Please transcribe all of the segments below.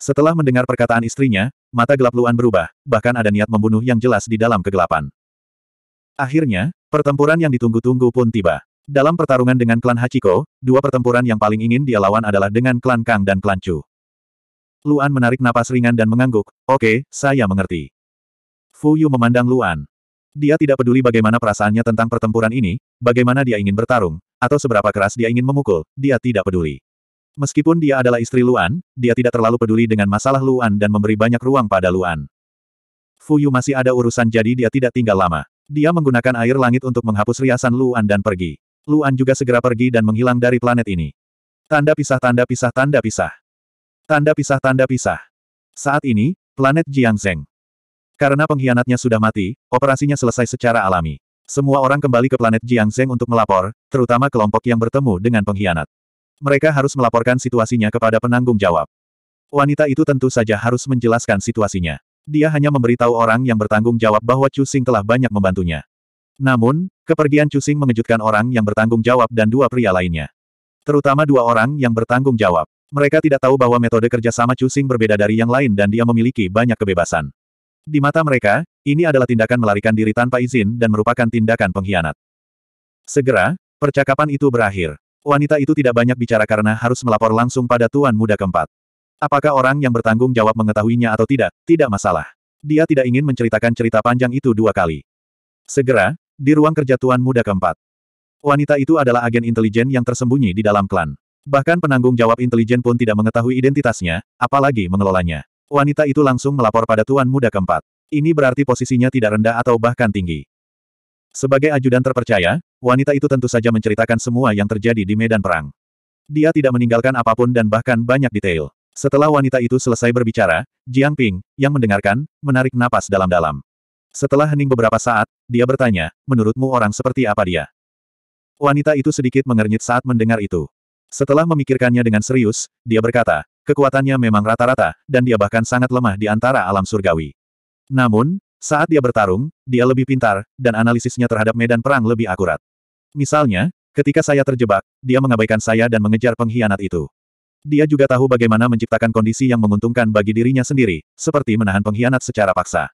Setelah mendengar perkataan istrinya, mata gelap Luan berubah, bahkan ada niat membunuh yang jelas di dalam kegelapan. Akhirnya, pertempuran yang ditunggu-tunggu pun tiba. Dalam pertarungan dengan klan Hachiko, dua pertempuran yang paling ingin dia lawan adalah dengan klan Kang dan klan Chu. Luan menarik napas ringan dan mengangguk, oke, okay, saya mengerti. Fu Yu memandang Luan. Dia tidak peduli bagaimana perasaannya tentang pertempuran ini, bagaimana dia ingin bertarung, atau seberapa keras dia ingin memukul, dia tidak peduli. Meskipun dia adalah istri Luan, dia tidak terlalu peduli dengan masalah Luan dan memberi banyak ruang pada Luan. Fuyu masih ada urusan jadi dia tidak tinggal lama. Dia menggunakan air langit untuk menghapus riasan Luan dan pergi. Luan juga segera pergi dan menghilang dari planet ini. Tanda pisah tanda pisah tanda pisah. Tanda pisah tanda pisah. Saat ini, planet Jiang Zeng. Karena pengkhianatnya sudah mati, operasinya selesai secara alami. Semua orang kembali ke planet Jiang Zeng untuk melapor, terutama kelompok yang bertemu dengan pengkhianat. Mereka harus melaporkan situasinya kepada penanggung jawab. Wanita itu tentu saja harus menjelaskan situasinya. Dia hanya memberitahu orang yang bertanggung jawab bahwa Cusing telah banyak membantunya. Namun, kepergian Cusing mengejutkan orang yang bertanggung jawab dan dua pria lainnya. Terutama dua orang yang bertanggung jawab. Mereka tidak tahu bahwa metode kerjasama Cusing berbeda dari yang lain dan dia memiliki banyak kebebasan. Di mata mereka, ini adalah tindakan melarikan diri tanpa izin dan merupakan tindakan pengkhianat. Segera, percakapan itu berakhir. Wanita itu tidak banyak bicara karena harus melapor langsung pada Tuan Muda keempat. Apakah orang yang bertanggung jawab mengetahuinya atau tidak, tidak masalah. Dia tidak ingin menceritakan cerita panjang itu dua kali. Segera, di ruang kerja Tuan Muda keempat. Wanita itu adalah agen intelijen yang tersembunyi di dalam klan. Bahkan penanggung jawab intelijen pun tidak mengetahui identitasnya, apalagi mengelolanya. Wanita itu langsung melapor pada Tuan Muda keempat. Ini berarti posisinya tidak rendah atau bahkan tinggi. Sebagai ajudan terpercaya, Wanita itu tentu saja menceritakan semua yang terjadi di medan perang. Dia tidak meninggalkan apapun dan bahkan banyak detail. Setelah wanita itu selesai berbicara, Jiang Ping, yang mendengarkan, menarik napas dalam-dalam. Setelah hening beberapa saat, dia bertanya, menurutmu orang seperti apa dia? Wanita itu sedikit mengernyit saat mendengar itu. Setelah memikirkannya dengan serius, dia berkata, kekuatannya memang rata-rata, dan dia bahkan sangat lemah di antara alam surgawi. Namun, saat dia bertarung, dia lebih pintar, dan analisisnya terhadap medan perang lebih akurat. Misalnya, ketika saya terjebak, dia mengabaikan saya dan mengejar pengkhianat itu. Dia juga tahu bagaimana menciptakan kondisi yang menguntungkan bagi dirinya sendiri, seperti menahan pengkhianat secara paksa.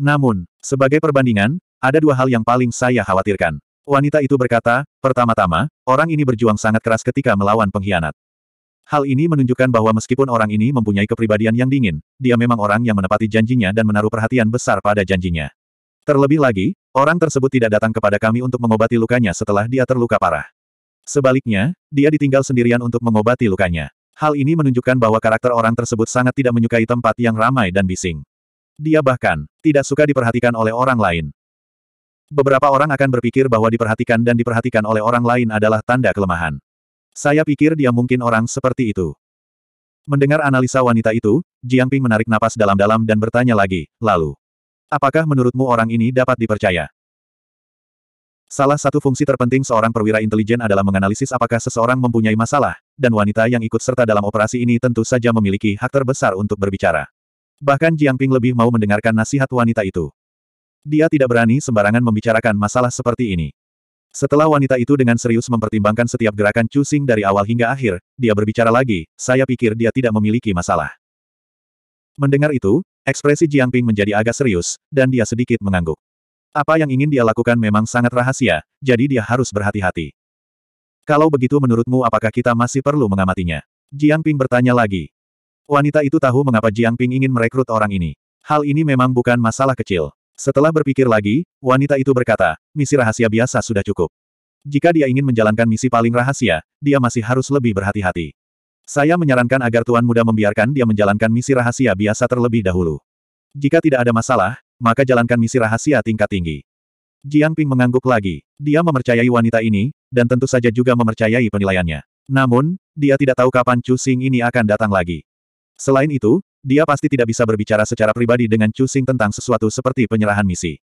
Namun, sebagai perbandingan, ada dua hal yang paling saya khawatirkan. Wanita itu berkata, pertama-tama, orang ini berjuang sangat keras ketika melawan pengkhianat. Hal ini menunjukkan bahwa meskipun orang ini mempunyai kepribadian yang dingin, dia memang orang yang menepati janjinya dan menaruh perhatian besar pada janjinya. Terlebih lagi, orang tersebut tidak datang kepada kami untuk mengobati lukanya setelah dia terluka parah. Sebaliknya, dia ditinggal sendirian untuk mengobati lukanya. Hal ini menunjukkan bahwa karakter orang tersebut sangat tidak menyukai tempat yang ramai dan bising. Dia bahkan tidak suka diperhatikan oleh orang lain. Beberapa orang akan berpikir bahwa diperhatikan dan diperhatikan oleh orang lain adalah tanda kelemahan. Saya pikir dia mungkin orang seperti itu. Mendengar analisa wanita itu, Jiang Ping menarik napas dalam-dalam dan bertanya lagi, lalu, Apakah menurutmu orang ini dapat dipercaya? Salah satu fungsi terpenting seorang perwira intelijen adalah menganalisis apakah seseorang mempunyai masalah, dan wanita yang ikut serta dalam operasi ini tentu saja memiliki hak terbesar untuk berbicara. Bahkan Jiang Ping lebih mau mendengarkan nasihat wanita itu. Dia tidak berani sembarangan membicarakan masalah seperti ini. Setelah wanita itu dengan serius mempertimbangkan setiap gerakan cusing dari awal hingga akhir, dia berbicara lagi, saya pikir dia tidak memiliki masalah. Mendengar itu, Ekspresi Jiang Ping menjadi agak serius, dan dia sedikit mengangguk. Apa yang ingin dia lakukan memang sangat rahasia, jadi dia harus berhati-hati. Kalau begitu menurutmu apakah kita masih perlu mengamatinya? Jiang Ping bertanya lagi. Wanita itu tahu mengapa Jiang Ping ingin merekrut orang ini. Hal ini memang bukan masalah kecil. Setelah berpikir lagi, wanita itu berkata, misi rahasia biasa sudah cukup. Jika dia ingin menjalankan misi paling rahasia, dia masih harus lebih berhati-hati. Saya menyarankan agar Tuan Muda membiarkan dia menjalankan misi rahasia biasa terlebih dahulu. Jika tidak ada masalah, maka jalankan misi rahasia tingkat tinggi. Jiang Ping mengangguk lagi. Dia memercayai wanita ini, dan tentu saja juga memercayai penilaiannya. Namun, dia tidak tahu kapan Chu Xing ini akan datang lagi. Selain itu, dia pasti tidak bisa berbicara secara pribadi dengan Chu Xing tentang sesuatu seperti penyerahan misi.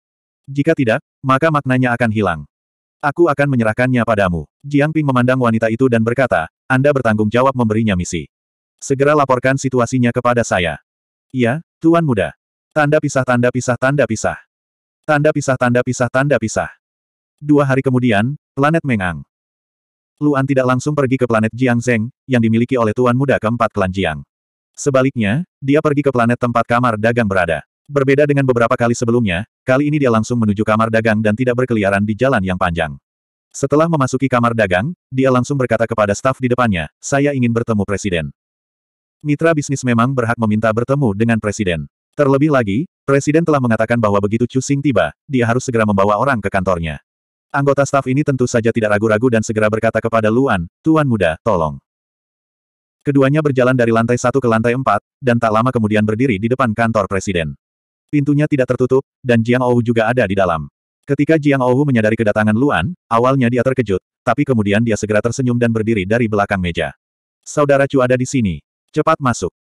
Jika tidak, maka maknanya akan hilang. Aku akan menyerahkannya padamu. Jiang Ping memandang wanita itu dan berkata, anda bertanggung jawab memberinya misi. Segera laporkan situasinya kepada saya. Iya, Tuan Muda. Tanda pisah tanda pisah tanda pisah. Tanda pisah tanda pisah tanda pisah. Dua hari kemudian, planet Mengang. Luan tidak langsung pergi ke planet Jiang Zeng, yang dimiliki oleh Tuan Muda keempat klan Jiang. Sebaliknya, dia pergi ke planet tempat kamar dagang berada. Berbeda dengan beberapa kali sebelumnya, kali ini dia langsung menuju kamar dagang dan tidak berkeliaran di jalan yang panjang. Setelah memasuki kamar dagang, dia langsung berkata kepada staf di depannya, saya ingin bertemu presiden. Mitra bisnis memang berhak meminta bertemu dengan presiden. Terlebih lagi, presiden telah mengatakan bahwa begitu Chu Sing tiba, dia harus segera membawa orang ke kantornya. Anggota staf ini tentu saja tidak ragu-ragu dan segera berkata kepada Luan, Tuan Muda, tolong. Keduanya berjalan dari lantai satu ke lantai empat, dan tak lama kemudian berdiri di depan kantor presiden. Pintunya tidak tertutup, dan Jiang Ou juga ada di dalam. Ketika Jiang Ouhu menyadari kedatangan Luan, awalnya dia terkejut, tapi kemudian dia segera tersenyum dan berdiri dari belakang meja. Saudara Chu ada di sini. Cepat masuk.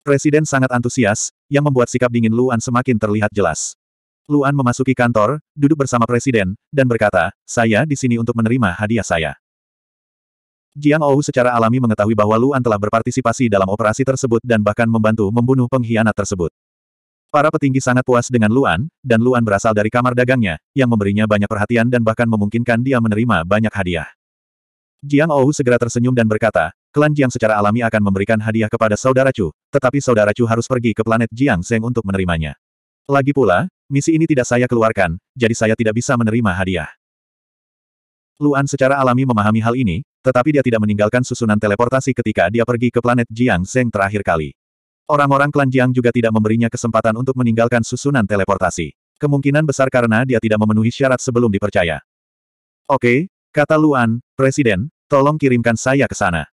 Presiden sangat antusias, yang membuat sikap dingin Luan semakin terlihat jelas. Luan memasuki kantor, duduk bersama presiden, dan berkata, saya di sini untuk menerima hadiah saya. Jiang Ou secara alami mengetahui bahwa Luan telah berpartisipasi dalam operasi tersebut dan bahkan membantu membunuh pengkhianat tersebut. Para petinggi sangat puas dengan Luan, dan Luan berasal dari kamar dagangnya, yang memberinya banyak perhatian dan bahkan memungkinkan dia menerima banyak hadiah. Jiang Ou segera tersenyum dan berkata, klan Jiang secara alami akan memberikan hadiah kepada saudara Chu, tetapi saudara Chu harus pergi ke planet Jiang Zeng untuk menerimanya. Lagi pula, misi ini tidak saya keluarkan, jadi saya tidak bisa menerima hadiah. Luan secara alami memahami hal ini, tetapi dia tidak meninggalkan susunan teleportasi ketika dia pergi ke planet Jiang Zeng terakhir kali. Orang-orang klan Jiang juga tidak memberinya kesempatan untuk meninggalkan susunan teleportasi. Kemungkinan besar karena dia tidak memenuhi syarat sebelum dipercaya. Oke, kata Luan, Presiden, tolong kirimkan saya ke sana.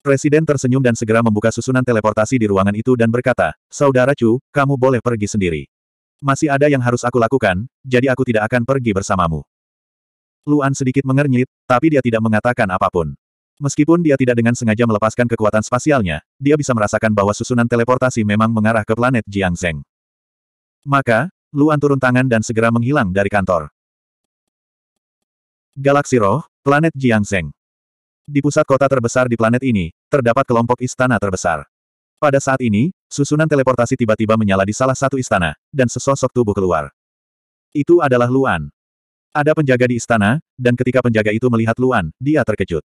Presiden tersenyum dan segera membuka susunan teleportasi di ruangan itu dan berkata, Saudara Chu, kamu boleh pergi sendiri. Masih ada yang harus aku lakukan, jadi aku tidak akan pergi bersamamu. Luan sedikit mengernyit, tapi dia tidak mengatakan apapun. Meskipun dia tidak dengan sengaja melepaskan kekuatan spasialnya, dia bisa merasakan bahwa susunan teleportasi memang mengarah ke planet Jiang Zeng. Maka, Luan turun tangan dan segera menghilang dari kantor. Galaksi Roh, Planet Jiang Zeng Di pusat kota terbesar di planet ini, terdapat kelompok istana terbesar. Pada saat ini, susunan teleportasi tiba-tiba menyala di salah satu istana, dan sesosok tubuh keluar. Itu adalah Luan. Ada penjaga di istana, dan ketika penjaga itu melihat Luan, dia terkejut.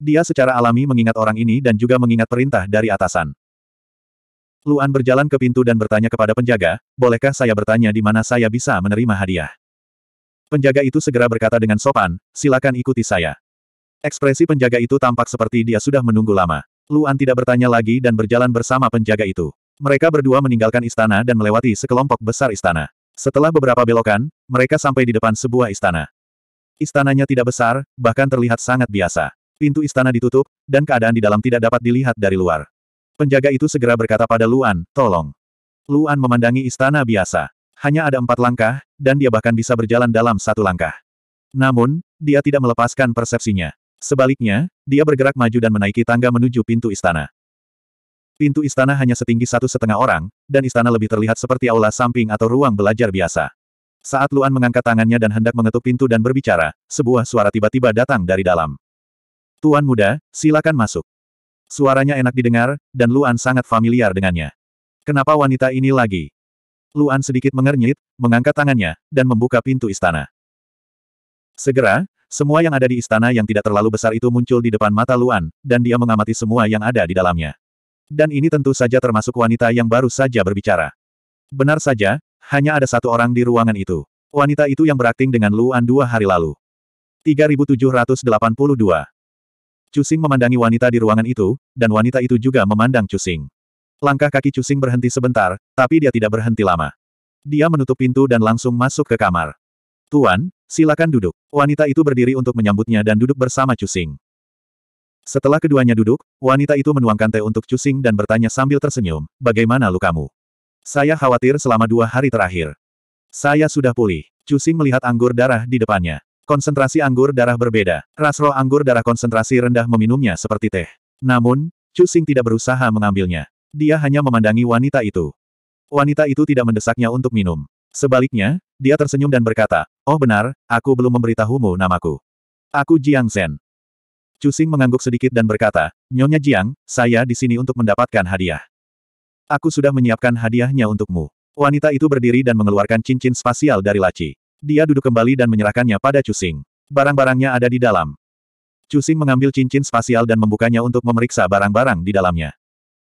Dia secara alami mengingat orang ini dan juga mengingat perintah dari atasan. Luan berjalan ke pintu dan bertanya kepada penjaga, bolehkah saya bertanya di mana saya bisa menerima hadiah? Penjaga itu segera berkata dengan sopan, silakan ikuti saya. Ekspresi penjaga itu tampak seperti dia sudah menunggu lama. Luan tidak bertanya lagi dan berjalan bersama penjaga itu. Mereka berdua meninggalkan istana dan melewati sekelompok besar istana. Setelah beberapa belokan, mereka sampai di depan sebuah istana. Istananya tidak besar, bahkan terlihat sangat biasa. Pintu istana ditutup, dan keadaan di dalam tidak dapat dilihat dari luar. Penjaga itu segera berkata pada Luan, tolong. Luan memandangi istana biasa. Hanya ada empat langkah, dan dia bahkan bisa berjalan dalam satu langkah. Namun, dia tidak melepaskan persepsinya. Sebaliknya, dia bergerak maju dan menaiki tangga menuju pintu istana. Pintu istana hanya setinggi satu setengah orang, dan istana lebih terlihat seperti aula samping atau ruang belajar biasa. Saat Luan mengangkat tangannya dan hendak mengetuk pintu dan berbicara, sebuah suara tiba-tiba datang dari dalam. Tuan muda, silakan masuk. Suaranya enak didengar, dan Luan sangat familiar dengannya. Kenapa wanita ini lagi? Luan sedikit mengernyit, mengangkat tangannya, dan membuka pintu istana. Segera, semua yang ada di istana yang tidak terlalu besar itu muncul di depan mata Luan, dan dia mengamati semua yang ada di dalamnya. Dan ini tentu saja termasuk wanita yang baru saja berbicara. Benar saja, hanya ada satu orang di ruangan itu. Wanita itu yang berakting dengan Luan dua hari lalu. 3782 Cusing memandangi wanita di ruangan itu, dan wanita itu juga memandang Cusing. Langkah kaki Cusing berhenti sebentar, tapi dia tidak berhenti lama. Dia menutup pintu dan langsung masuk ke kamar. Tuan, silakan duduk. Wanita itu berdiri untuk menyambutnya dan duduk bersama Cusing. Setelah keduanya duduk, wanita itu menuangkan teh untuk Cusing dan bertanya sambil tersenyum, bagaimana lukamu? Saya khawatir selama dua hari terakhir. Saya sudah pulih. Cusing melihat anggur darah di depannya. Konsentrasi anggur darah berbeda. Ras roh anggur darah konsentrasi rendah meminumnya seperti teh. Namun, Chu Xing tidak berusaha mengambilnya. Dia hanya memandangi wanita itu. Wanita itu tidak mendesaknya untuk minum. Sebaliknya, dia tersenyum dan berkata, Oh benar, aku belum memberitahumu namaku. Aku Jiang Zhen. Chu Xing mengangguk sedikit dan berkata, Nyonya Jiang, saya di sini untuk mendapatkan hadiah. Aku sudah menyiapkan hadiahnya untukmu. Wanita itu berdiri dan mengeluarkan cincin spasial dari laci. Dia duduk kembali dan menyerahkannya pada Cusing. Barang-barangnya ada di dalam. Cusing mengambil cincin spasial dan membukanya untuk memeriksa barang-barang di dalamnya.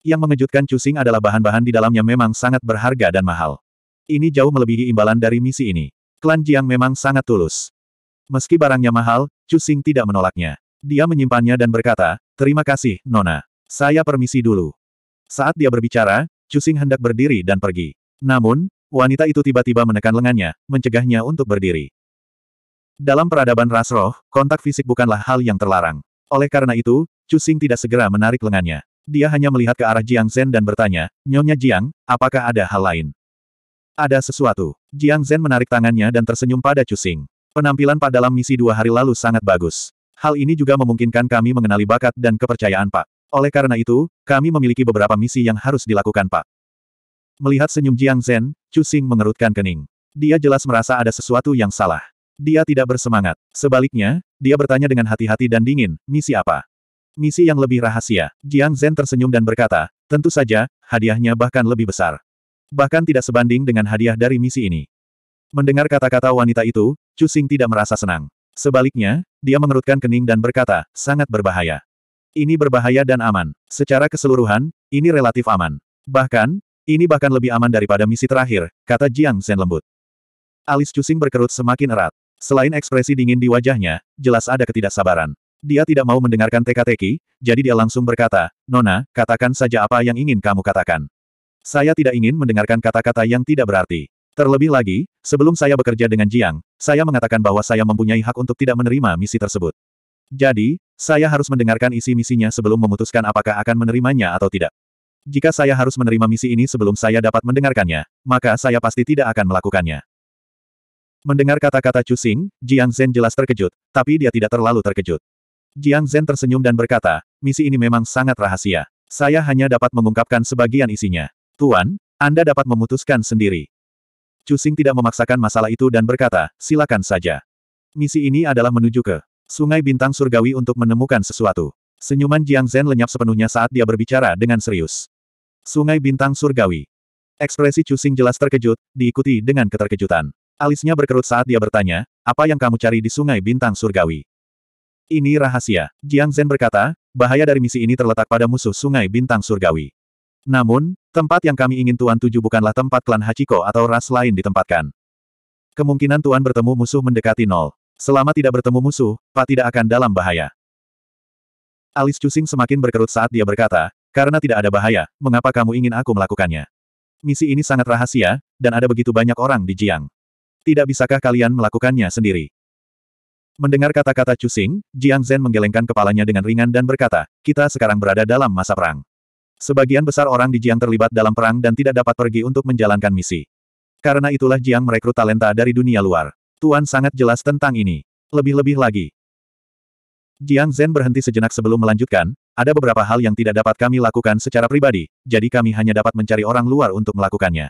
Yang mengejutkan Cusing adalah bahan-bahan di dalamnya memang sangat berharga dan mahal. Ini jauh melebihi imbalan dari misi ini. Klan Jiang memang sangat tulus. Meski barangnya mahal, Cusing tidak menolaknya. Dia menyimpannya dan berkata, Terima kasih, Nona. Saya permisi dulu. Saat dia berbicara, Cusing hendak berdiri dan pergi. Namun, wanita itu tiba-tiba menekan lengannya, mencegahnya untuk berdiri. Dalam peradaban ras roh, kontak fisik bukanlah hal yang terlarang. Oleh karena itu, Cusing tidak segera menarik lengannya. Dia hanya melihat ke arah Jiang Zhen dan bertanya, Nyonya Jiang, apakah ada hal lain? Ada sesuatu. Jiang Zhen menarik tangannya dan tersenyum pada Cusing. Penampilan Pak dalam misi dua hari lalu sangat bagus. Hal ini juga memungkinkan kami mengenali bakat dan kepercayaan Pak. Oleh karena itu, kami memiliki beberapa misi yang harus dilakukan Pak. Melihat senyum Jiang Zhen, Chu Xing mengerutkan kening. Dia jelas merasa ada sesuatu yang salah. Dia tidak bersemangat. Sebaliknya, dia bertanya dengan hati-hati dan dingin, misi apa? Misi yang lebih rahasia. Jiang Zhen tersenyum dan berkata, tentu saja, hadiahnya bahkan lebih besar. Bahkan tidak sebanding dengan hadiah dari misi ini. Mendengar kata-kata wanita itu, Chu Xing tidak merasa senang. Sebaliknya, dia mengerutkan kening dan berkata, sangat berbahaya. Ini berbahaya dan aman. Secara keseluruhan, ini relatif aman. Bahkan, ini bahkan lebih aman daripada misi terakhir, kata Jiang Zhen lembut. Alis Cusing berkerut semakin erat. Selain ekspresi dingin di wajahnya, jelas ada ketidaksabaran. Dia tidak mau mendengarkan teka-teki, jadi dia langsung berkata, Nona, katakan saja apa yang ingin kamu katakan. Saya tidak ingin mendengarkan kata-kata yang tidak berarti. Terlebih lagi, sebelum saya bekerja dengan Jiang, saya mengatakan bahwa saya mempunyai hak untuk tidak menerima misi tersebut. Jadi, saya harus mendengarkan isi misinya sebelum memutuskan apakah akan menerimanya atau tidak. Jika saya harus menerima misi ini sebelum saya dapat mendengarkannya, maka saya pasti tidak akan melakukannya. Mendengar kata-kata Chu Xing, Jiang Zhen jelas terkejut, tapi dia tidak terlalu terkejut. Jiang Zhen tersenyum dan berkata, misi ini memang sangat rahasia. Saya hanya dapat mengungkapkan sebagian isinya. Tuan, Anda dapat memutuskan sendiri. Chu Xing tidak memaksakan masalah itu dan berkata, silakan saja. Misi ini adalah menuju ke Sungai Bintang Surgawi untuk menemukan sesuatu. Senyuman Jiang Zhen lenyap sepenuhnya saat dia berbicara dengan serius. Sungai Bintang Surgawi. Ekspresi Cusing jelas terkejut, diikuti dengan keterkejutan. Alisnya berkerut saat dia bertanya, apa yang kamu cari di Sungai Bintang Surgawi? Ini rahasia. Jiang Zhen berkata, bahaya dari misi ini terletak pada musuh Sungai Bintang Surgawi. Namun, tempat yang kami ingin Tuan tuju bukanlah tempat klan Hachiko atau ras lain ditempatkan. Kemungkinan Tuan bertemu musuh mendekati nol. Selama tidak bertemu musuh, Pak tidak akan dalam bahaya. Alis Cusing semakin berkerut saat dia berkata, karena tidak ada bahaya, mengapa kamu ingin aku melakukannya? Misi ini sangat rahasia, dan ada begitu banyak orang di Jiang. Tidak bisakah kalian melakukannya sendiri? Mendengar kata-kata Cusing, Jiang Zhen menggelengkan kepalanya dengan ringan dan berkata, kita sekarang berada dalam masa perang. Sebagian besar orang di Jiang terlibat dalam perang dan tidak dapat pergi untuk menjalankan misi. Karena itulah Jiang merekrut talenta dari dunia luar. Tuan sangat jelas tentang ini. Lebih-lebih lagi, Jiang Zhen berhenti sejenak sebelum melanjutkan, ada beberapa hal yang tidak dapat kami lakukan secara pribadi, jadi kami hanya dapat mencari orang luar untuk melakukannya.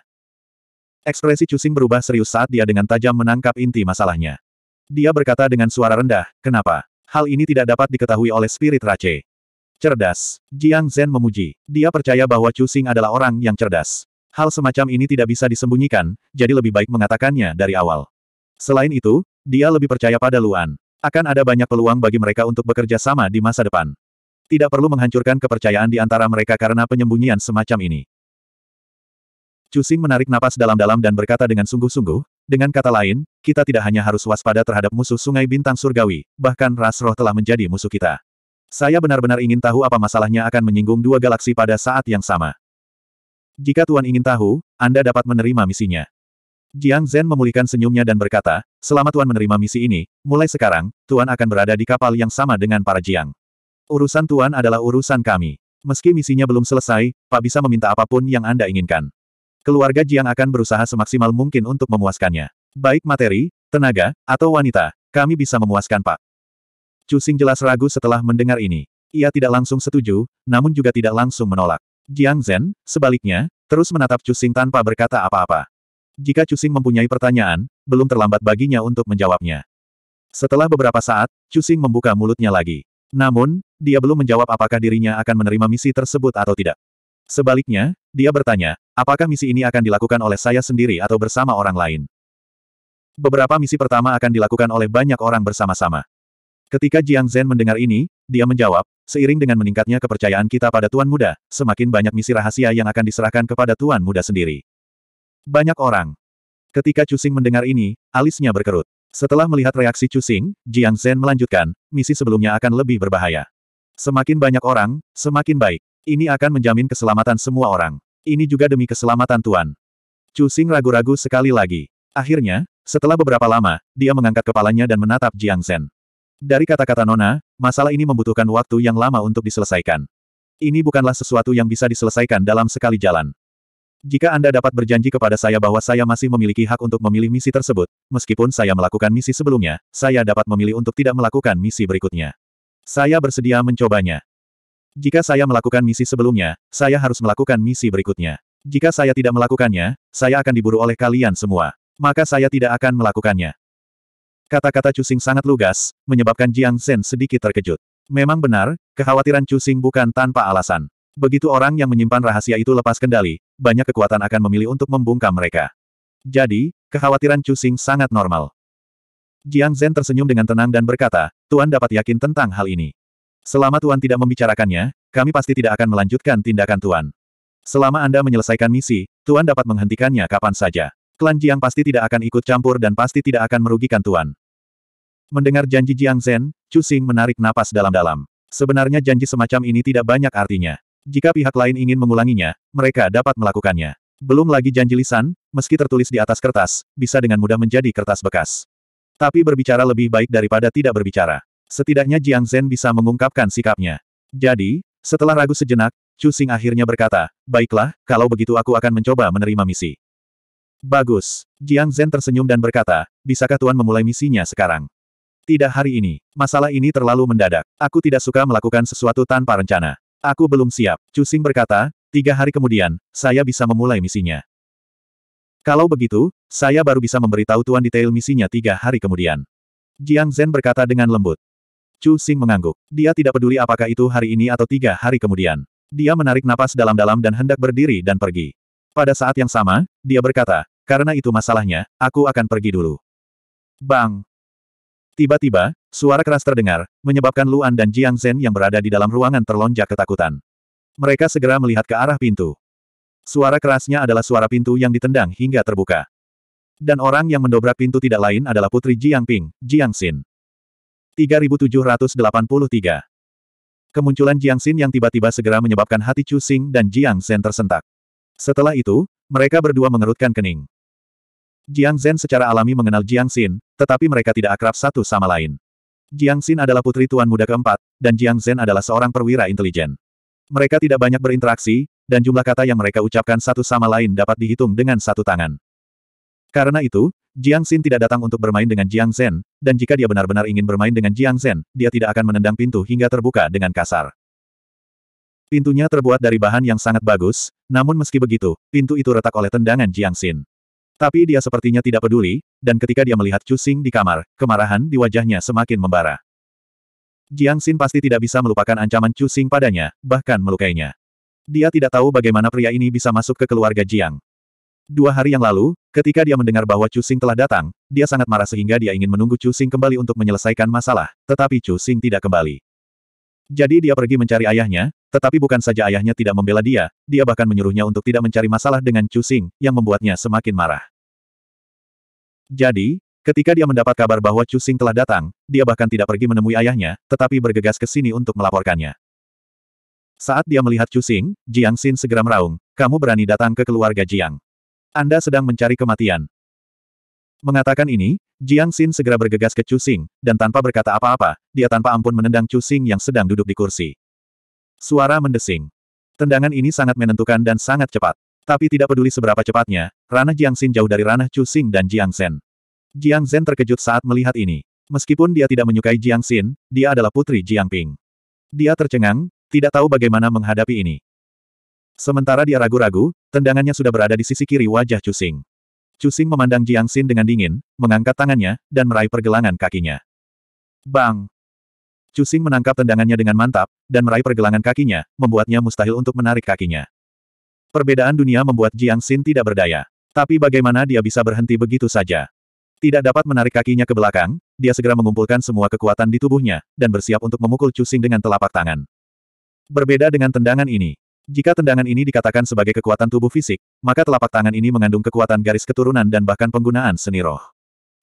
Ekspresi Cusing berubah serius saat dia dengan tajam menangkap inti masalahnya. Dia berkata dengan suara rendah, kenapa? Hal ini tidak dapat diketahui oleh spirit Rache. Cerdas. Jiang Zhen memuji. Dia percaya bahwa Cusing adalah orang yang cerdas. Hal semacam ini tidak bisa disembunyikan, jadi lebih baik mengatakannya dari awal. Selain itu, dia lebih percaya pada Luan. Akan ada banyak peluang bagi mereka untuk bekerja sama di masa depan. Tidak perlu menghancurkan kepercayaan di antara mereka karena penyembunyian semacam ini. Cusing menarik napas dalam-dalam dan berkata dengan sungguh-sungguh, dengan kata lain, kita tidak hanya harus waspada terhadap musuh sungai bintang surgawi, bahkan ras roh telah menjadi musuh kita. Saya benar-benar ingin tahu apa masalahnya akan menyinggung dua galaksi pada saat yang sama. Jika Tuan ingin tahu, Anda dapat menerima misinya. Jiang Zhen memulihkan senyumnya dan berkata, selama Tuan menerima misi ini, mulai sekarang, Tuan akan berada di kapal yang sama dengan para Jiang. Urusan Tuan adalah urusan kami. Meski misinya belum selesai, Pak bisa meminta apapun yang Anda inginkan. Keluarga Jiang akan berusaha semaksimal mungkin untuk memuaskannya. Baik materi, tenaga, atau wanita, kami bisa memuaskan Pak. Cusing jelas ragu setelah mendengar ini. Ia tidak langsung setuju, namun juga tidak langsung menolak. Jiang Zhen, sebaliknya, terus menatap Cusing tanpa berkata apa-apa. Jika Cusing mempunyai pertanyaan, belum terlambat baginya untuk menjawabnya. Setelah beberapa saat, Cusing membuka mulutnya lagi. Namun, dia belum menjawab apakah dirinya akan menerima misi tersebut atau tidak. Sebaliknya, dia bertanya, apakah misi ini akan dilakukan oleh saya sendiri atau bersama orang lain? Beberapa misi pertama akan dilakukan oleh banyak orang bersama-sama. Ketika Jiang Zhen mendengar ini, dia menjawab, seiring dengan meningkatnya kepercayaan kita pada Tuan Muda, semakin banyak misi rahasia yang akan diserahkan kepada Tuan Muda sendiri. Banyak orang. Ketika Cusing mendengar ini, alisnya berkerut. Setelah melihat reaksi Chu Jiang Zhen melanjutkan, misi sebelumnya akan lebih berbahaya. Semakin banyak orang, semakin baik. Ini akan menjamin keselamatan semua orang. Ini juga demi keselamatan Tuan. Chu ragu-ragu sekali lagi. Akhirnya, setelah beberapa lama, dia mengangkat kepalanya dan menatap Jiang Zhen. Dari kata-kata Nona, masalah ini membutuhkan waktu yang lama untuk diselesaikan. Ini bukanlah sesuatu yang bisa diselesaikan dalam sekali jalan. Jika Anda dapat berjanji kepada saya bahwa saya masih memiliki hak untuk memilih misi tersebut, meskipun saya melakukan misi sebelumnya, saya dapat memilih untuk tidak melakukan misi berikutnya. Saya bersedia mencobanya. Jika saya melakukan misi sebelumnya, saya harus melakukan misi berikutnya. Jika saya tidak melakukannya, saya akan diburu oleh kalian semua. Maka saya tidak akan melakukannya. Kata-kata Cusing sangat lugas, menyebabkan Jiang Zhen sedikit terkejut. Memang benar, kekhawatiran Cusing bukan tanpa alasan. Begitu orang yang menyimpan rahasia itu lepas kendali, banyak kekuatan akan memilih untuk membungkam mereka. Jadi, kekhawatiran Chu Xing sangat normal. Jiang Zhen tersenyum dengan tenang dan berkata, Tuan dapat yakin tentang hal ini. Selama Tuan tidak membicarakannya, kami pasti tidak akan melanjutkan tindakan Tuan. Selama Anda menyelesaikan misi, Tuan dapat menghentikannya kapan saja. Klan Jiang pasti tidak akan ikut campur dan pasti tidak akan merugikan Tuan. Mendengar janji Jiang Zhen, Chu Xing menarik napas dalam-dalam. Sebenarnya janji semacam ini tidak banyak artinya. Jika pihak lain ingin mengulanginya, mereka dapat melakukannya. Belum lagi janji lisan, meski tertulis di atas kertas, bisa dengan mudah menjadi kertas bekas. Tapi berbicara lebih baik daripada tidak berbicara. Setidaknya Jiang Zhen bisa mengungkapkan sikapnya. Jadi, setelah ragu sejenak, Chu Xing akhirnya berkata, Baiklah, kalau begitu aku akan mencoba menerima misi. Bagus. Jiang Zhen tersenyum dan berkata, Bisakah Tuan memulai misinya sekarang? Tidak hari ini. Masalah ini terlalu mendadak. Aku tidak suka melakukan sesuatu tanpa rencana. Aku belum siap, Cusing berkata, tiga hari kemudian, saya bisa memulai misinya. Kalau begitu, saya baru bisa memberitahu Tuan detail misinya tiga hari kemudian. Jiang Zhen berkata dengan lembut. Chu Xing mengangguk. Dia tidak peduli apakah itu hari ini atau tiga hari kemudian. Dia menarik napas dalam-dalam dan hendak berdiri dan pergi. Pada saat yang sama, dia berkata, karena itu masalahnya, aku akan pergi dulu. Bang! Tiba-tiba, Suara keras terdengar, menyebabkan Luan dan Jiang Zhen yang berada di dalam ruangan terlonjak ketakutan. Mereka segera melihat ke arah pintu. Suara kerasnya adalah suara pintu yang ditendang hingga terbuka. Dan orang yang mendobrak pintu tidak lain adalah Putri Jiang Ping, Jiang Xin. 3783 Kemunculan Jiang Xin yang tiba-tiba segera menyebabkan hati Chu Xing dan Jiang Zhen tersentak. Setelah itu, mereka berdua mengerutkan kening. Jiang Zhen secara alami mengenal Jiang Xin, tetapi mereka tidak akrab satu sama lain. Jiang Xin adalah putri tuan muda keempat, dan Jiang Zhen adalah seorang perwira intelijen. Mereka tidak banyak berinteraksi, dan jumlah kata yang mereka ucapkan satu sama lain dapat dihitung dengan satu tangan. Karena itu, Jiang Xin tidak datang untuk bermain dengan Jiang Zhen, dan jika dia benar-benar ingin bermain dengan Jiang Zhen, dia tidak akan menendang pintu hingga terbuka dengan kasar. Pintunya terbuat dari bahan yang sangat bagus, namun meski begitu, pintu itu retak oleh tendangan Jiang Xin. Tapi dia sepertinya tidak peduli, dan ketika dia melihat Cusing di kamar, kemarahan di wajahnya semakin membara. Jiang Xin pasti tidak bisa melupakan ancaman Cusing padanya, bahkan melukainya. Dia tidak tahu bagaimana pria ini bisa masuk ke keluarga Jiang. Dua hari yang lalu, ketika dia mendengar bahwa Cusing telah datang, dia sangat marah sehingga dia ingin menunggu Cusing kembali untuk menyelesaikan masalah, tetapi Cusing tidak kembali. Jadi dia pergi mencari ayahnya, tetapi bukan saja ayahnya tidak membela dia, dia bahkan menyuruhnya untuk tidak mencari masalah dengan Chu Xing, yang membuatnya semakin marah. Jadi, ketika dia mendapat kabar bahwa Chu Xing telah datang, dia bahkan tidak pergi menemui ayahnya, tetapi bergegas ke sini untuk melaporkannya. Saat dia melihat Chu Xing, Jiang Xin segera meraung, kamu berani datang ke keluarga Jiang. Anda sedang mencari kematian. Mengatakan ini, Jiang Xin segera bergegas ke Chu dan tanpa berkata apa-apa, dia tanpa ampun menendang Chu yang sedang duduk di kursi. Suara mendesing. Tendangan ini sangat menentukan dan sangat cepat. Tapi tidak peduli seberapa cepatnya, ranah Jiang Xin jauh dari ranah Chu dan Jiang Zhen. Jiang Zhen terkejut saat melihat ini. Meskipun dia tidak menyukai Jiang Xin, dia adalah putri Jiang Ping. Dia tercengang, tidak tahu bagaimana menghadapi ini. Sementara dia ragu-ragu, tendangannya sudah berada di sisi kiri wajah Chu Cusing memandang Jiang Xin dengan dingin, mengangkat tangannya, dan meraih pergelangan kakinya. Bang! Cusing menangkap tendangannya dengan mantap, dan meraih pergelangan kakinya, membuatnya mustahil untuk menarik kakinya. Perbedaan dunia membuat Jiang Xin tidak berdaya. Tapi bagaimana dia bisa berhenti begitu saja? Tidak dapat menarik kakinya ke belakang, dia segera mengumpulkan semua kekuatan di tubuhnya, dan bersiap untuk memukul Cusing dengan telapak tangan. Berbeda dengan tendangan ini, jika tendangan ini dikatakan sebagai kekuatan tubuh fisik, maka telapak tangan ini mengandung kekuatan garis keturunan dan bahkan penggunaan seni roh.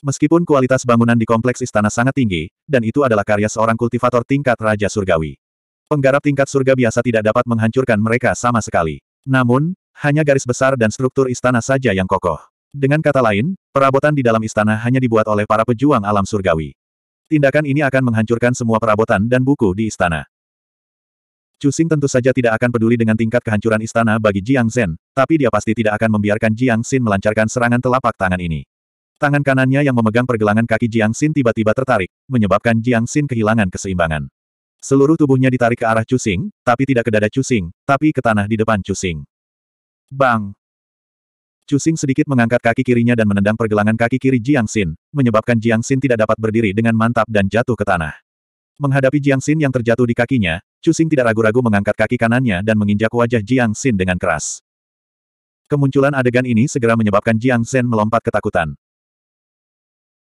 Meskipun kualitas bangunan di kompleks istana sangat tinggi, dan itu adalah karya seorang kultivator tingkat Raja Surgawi. Penggarap tingkat surga biasa tidak dapat menghancurkan mereka sama sekali. Namun, hanya garis besar dan struktur istana saja yang kokoh. Dengan kata lain, perabotan di dalam istana hanya dibuat oleh para pejuang alam surgawi. Tindakan ini akan menghancurkan semua perabotan dan buku di istana. Chu Cusing tentu saja tidak akan peduli dengan tingkat kehancuran istana bagi Jiang Zhen, tapi dia pasti tidak akan membiarkan Jiang Xin melancarkan serangan telapak tangan ini. Tangan kanannya yang memegang pergelangan kaki Jiang Xin tiba-tiba tertarik, menyebabkan Jiang Xin kehilangan keseimbangan. Seluruh tubuhnya ditarik ke arah Chu Cusing, tapi tidak ke dada Chu Cusing, tapi ke tanah di depan Chu Cusing. Bang! Chu Cusing sedikit mengangkat kaki kirinya dan menendang pergelangan kaki kiri Jiang Xin, menyebabkan Jiang Xin tidak dapat berdiri dengan mantap dan jatuh ke tanah. Menghadapi Jiang Xin yang terjatuh di kakinya, Cusing tidak ragu-ragu mengangkat kaki kanannya dan menginjak wajah Jiang Xin dengan keras. Kemunculan adegan ini segera menyebabkan Jiang Xin melompat ketakutan.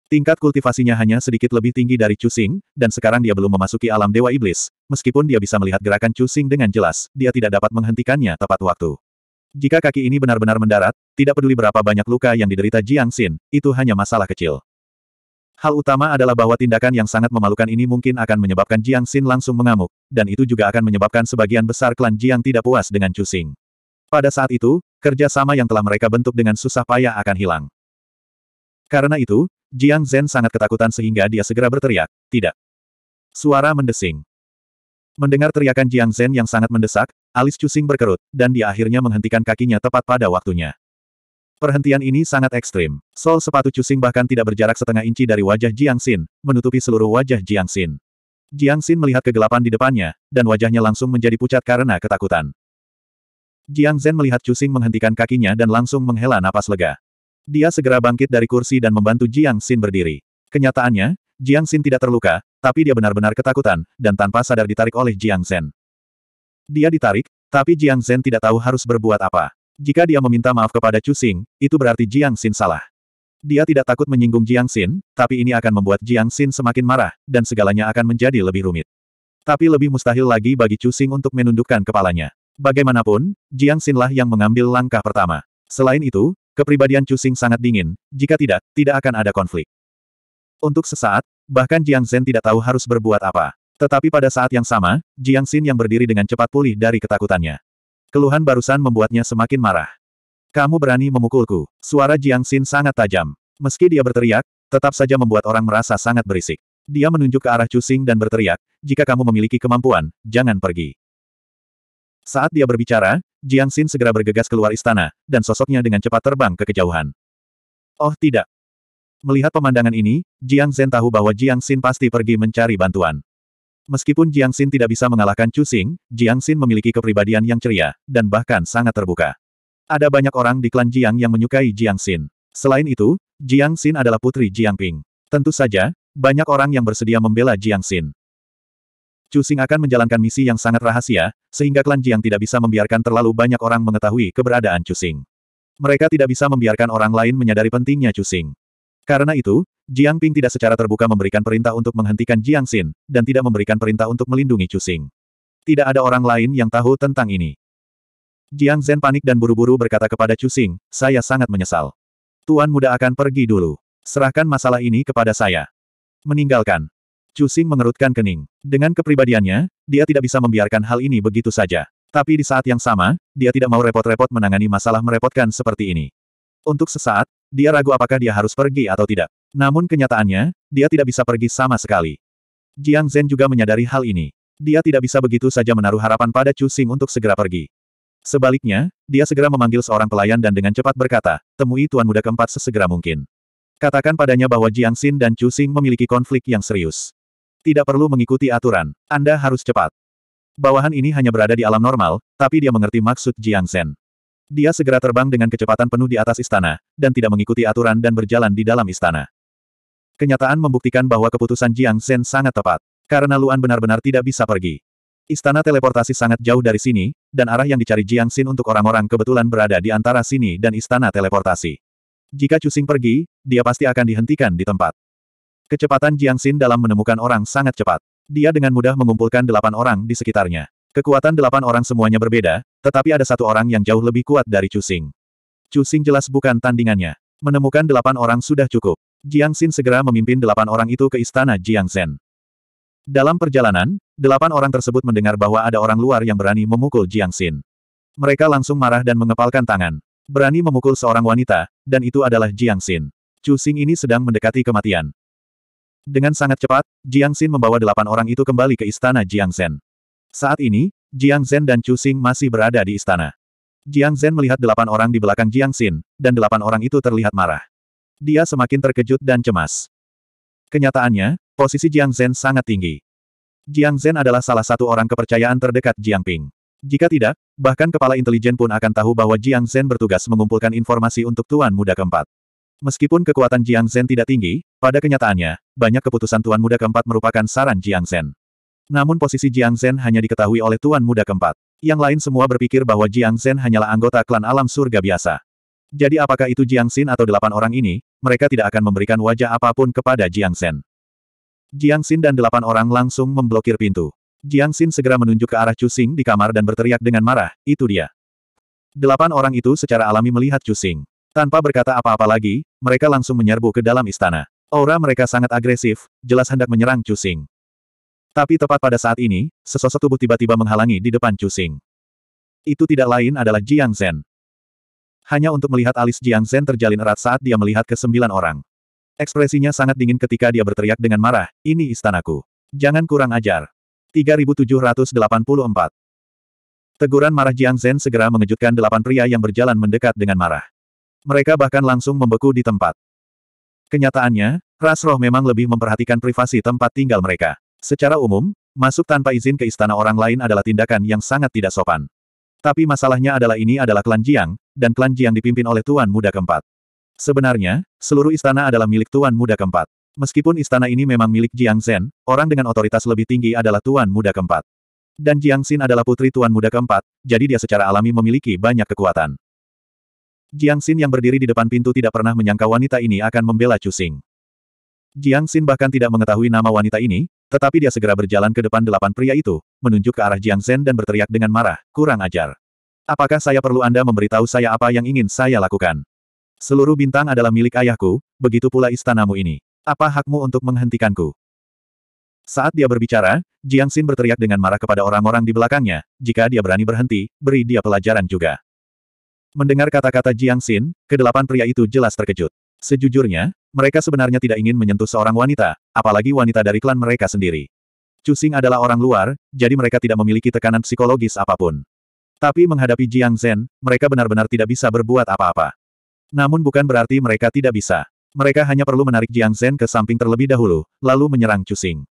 Tingkat kultivasinya hanya sedikit lebih tinggi dari Chu Xing, dan sekarang dia belum memasuki alam Dewa Iblis. Meskipun dia bisa melihat gerakan Chu Xing dengan jelas, dia tidak dapat menghentikannya tepat waktu. Jika kaki ini benar-benar mendarat, tidak peduli berapa banyak luka yang diderita Jiang Xin, itu hanya masalah kecil. Hal utama adalah bahwa tindakan yang sangat memalukan ini mungkin akan menyebabkan Jiang Xin langsung mengamuk, dan itu juga akan menyebabkan sebagian besar klan Jiang tidak puas dengan Chu Xing. Pada saat itu, kerja sama yang telah mereka bentuk dengan susah payah akan hilang. Karena itu, Jiang Zhen sangat ketakutan sehingga dia segera berteriak, tidak. Suara mendesing. Mendengar teriakan Jiang Zhen yang sangat mendesak, alis Chu Xing berkerut, dan dia akhirnya menghentikan kakinya tepat pada waktunya. Perhentian ini sangat ekstrim. Sol sepatu cusing bahkan tidak berjarak setengah inci dari wajah Jiang Xin, menutupi seluruh wajah Jiang Xin. Jiang Xin melihat kegelapan di depannya, dan wajahnya langsung menjadi pucat karena ketakutan. Jiang Zhen melihat cusing menghentikan kakinya dan langsung menghela napas lega. Dia segera bangkit dari kursi dan membantu Jiang Xin berdiri. Kenyataannya, Jiang Xin tidak terluka, tapi dia benar-benar ketakutan, dan tanpa sadar ditarik oleh Jiang Zhen. Dia ditarik, tapi Jiang Zhen tidak tahu harus berbuat apa. Jika dia meminta maaf kepada Chu Xing, itu berarti Jiang Xin salah. Dia tidak takut menyinggung Jiang Xin, tapi ini akan membuat Jiang Xin semakin marah, dan segalanya akan menjadi lebih rumit. Tapi lebih mustahil lagi bagi Chu Xing untuk menundukkan kepalanya. Bagaimanapun, Jiang Xin lah yang mengambil langkah pertama. Selain itu, kepribadian Chu Xing sangat dingin, jika tidak, tidak akan ada konflik. Untuk sesaat, bahkan Jiang Zhen tidak tahu harus berbuat apa. Tetapi pada saat yang sama, Jiang Xin yang berdiri dengan cepat pulih dari ketakutannya. Keluhan barusan membuatnya semakin marah. Kamu berani memukulku. Suara Jiang Xin sangat tajam. Meski dia berteriak, tetap saja membuat orang merasa sangat berisik. Dia menunjuk ke arah Cusing dan berteriak, jika kamu memiliki kemampuan, jangan pergi. Saat dia berbicara, Jiang Xin segera bergegas keluar istana, dan sosoknya dengan cepat terbang ke kejauhan. Oh tidak. Melihat pemandangan ini, Jiang Zhen tahu bahwa Jiang Xin pasti pergi mencari bantuan. Meskipun Jiang Xin tidak bisa mengalahkan Chu Xing, Jiang Xin memiliki kepribadian yang ceria, dan bahkan sangat terbuka. Ada banyak orang di klan Jiang yang menyukai Jiang Xin. Selain itu, Jiang Xin adalah putri Jiang Ping. Tentu saja, banyak orang yang bersedia membela Jiang Xin. Chu Xing akan menjalankan misi yang sangat rahasia, sehingga klan Jiang tidak bisa membiarkan terlalu banyak orang mengetahui keberadaan Chu Xing. Mereka tidak bisa membiarkan orang lain menyadari pentingnya Chu Xing. Karena itu, Jiang Ping tidak secara terbuka memberikan perintah untuk menghentikan Jiang Xin, dan tidak memberikan perintah untuk melindungi Chu Xing. Tidak ada orang lain yang tahu tentang ini. Jiang Zhen panik dan buru-buru berkata kepada Chu Xing, saya sangat menyesal. Tuan muda akan pergi dulu. Serahkan masalah ini kepada saya. Meninggalkan. Chu Xing mengerutkan kening. Dengan kepribadiannya, dia tidak bisa membiarkan hal ini begitu saja. Tapi di saat yang sama, dia tidak mau repot-repot menangani masalah merepotkan seperti ini. Untuk sesaat, dia ragu apakah dia harus pergi atau tidak. Namun kenyataannya, dia tidak bisa pergi sama sekali. Jiang Zhen juga menyadari hal ini. Dia tidak bisa begitu saja menaruh harapan pada Chu Xing untuk segera pergi. Sebaliknya, dia segera memanggil seorang pelayan dan dengan cepat berkata, temui Tuan Muda keempat sesegera mungkin. Katakan padanya bahwa Jiang Xin dan Chu Xing memiliki konflik yang serius. Tidak perlu mengikuti aturan, Anda harus cepat. Bawahan ini hanya berada di alam normal, tapi dia mengerti maksud Jiang Zhen. Dia segera terbang dengan kecepatan penuh di atas istana, dan tidak mengikuti aturan dan berjalan di dalam istana. Kenyataan membuktikan bahwa keputusan Jiang Zhen sangat tepat, karena Luan benar-benar tidak bisa pergi. Istana teleportasi sangat jauh dari sini, dan arah yang dicari Jiang Xin untuk orang-orang kebetulan berada di antara sini dan istana teleportasi. Jika Cusing pergi, dia pasti akan dihentikan di tempat. Kecepatan Jiang Xin dalam menemukan orang sangat cepat. Dia dengan mudah mengumpulkan delapan orang di sekitarnya. Kekuatan delapan orang semuanya berbeda, tetapi ada satu orang yang jauh lebih kuat dari Cusing. Cusing jelas bukan tandingannya. Menemukan delapan orang sudah cukup. Jiang Xin segera memimpin delapan orang itu ke istana Jiang Zhen. Dalam perjalanan, delapan orang tersebut mendengar bahwa ada orang luar yang berani memukul Jiang Xin. Mereka langsung marah dan mengepalkan tangan. Berani memukul seorang wanita, dan itu adalah Jiang Xin. Chu Sing ini sedang mendekati kematian. Dengan sangat cepat, Jiang Xin membawa delapan orang itu kembali ke istana Jiang Zhen. Saat ini, Jiang Zhen dan Chu Xing masih berada di istana. Jiang Zhen melihat delapan orang di belakang Jiang Xin, dan delapan orang itu terlihat marah. Dia semakin terkejut dan cemas. Kenyataannya, posisi Jiang Zhen sangat tinggi. Jiang Zhen adalah salah satu orang kepercayaan terdekat Jiang Ping. Jika tidak, bahkan kepala intelijen pun akan tahu bahwa Jiang Zhen bertugas mengumpulkan informasi untuk Tuan Muda keempat. Meskipun kekuatan Jiang Zhen tidak tinggi, pada kenyataannya, banyak keputusan Tuan Muda keempat merupakan saran Jiang Zhen. Namun posisi Jiang Zhen hanya diketahui oleh Tuan Muda keempat. Yang lain semua berpikir bahwa Jiang Zhen hanyalah anggota klan alam surga biasa. Jadi apakah itu Jiang Xin atau delapan orang ini, mereka tidak akan memberikan wajah apapun kepada Jiang Zhen. Jiang Xin dan delapan orang langsung memblokir pintu. Jiang Xin segera menunjuk ke arah Chu Xing di kamar dan berteriak dengan marah, itu dia. Delapan orang itu secara alami melihat Chu Xing. Tanpa berkata apa-apa lagi, mereka langsung menyerbu ke dalam istana. Aura mereka sangat agresif, jelas hendak menyerang Chu Xing. Tapi tepat pada saat ini, sesosok tubuh tiba-tiba menghalangi di depan Cusing. Itu tidak lain adalah Jiang Zhen. Hanya untuk melihat alis Jiang Zhen terjalin erat saat dia melihat ke sembilan orang. Ekspresinya sangat dingin ketika dia berteriak dengan marah, ini istanaku. Jangan kurang ajar. 3784 Teguran marah Jiang Zhen segera mengejutkan delapan pria yang berjalan mendekat dengan marah. Mereka bahkan langsung membeku di tempat. Kenyataannya, Rasroh memang lebih memperhatikan privasi tempat tinggal mereka. Secara umum, masuk tanpa izin ke istana orang lain adalah tindakan yang sangat tidak sopan. Tapi masalahnya adalah ini adalah klan Jiang, dan klan Jiang dipimpin oleh Tuan Muda keempat. Sebenarnya, seluruh istana adalah milik Tuan Muda keempat. Meskipun istana ini memang milik Jiang Zhen, orang dengan otoritas lebih tinggi adalah Tuan Muda keempat. Dan Jiang Xin adalah putri Tuan Muda keempat, jadi dia secara alami memiliki banyak kekuatan. Jiang Xin yang berdiri di depan pintu tidak pernah menyangka wanita ini akan membela Chu Xing. Jiang Xin bahkan tidak mengetahui nama wanita ini, tetapi dia segera berjalan ke depan delapan pria itu, menunjuk ke arah Jiang Zhen dan berteriak dengan marah, kurang ajar. Apakah saya perlu Anda memberitahu saya apa yang ingin saya lakukan? Seluruh bintang adalah milik ayahku, begitu pula istanamu ini. Apa hakmu untuk menghentikanku? Saat dia berbicara, Jiang Xin berteriak dengan marah kepada orang-orang di belakangnya, jika dia berani berhenti, beri dia pelajaran juga. Mendengar kata-kata Jiang Xin, kedelapan pria itu jelas terkejut. Sejujurnya, mereka sebenarnya tidak ingin menyentuh seorang wanita, apalagi wanita dari klan mereka sendiri. Cusing adalah orang luar, jadi mereka tidak memiliki tekanan psikologis apapun. Tapi menghadapi Jiang Zhen, mereka benar-benar tidak bisa berbuat apa-apa. Namun bukan berarti mereka tidak bisa. Mereka hanya perlu menarik Jiang Zhen ke samping terlebih dahulu, lalu menyerang Cusing.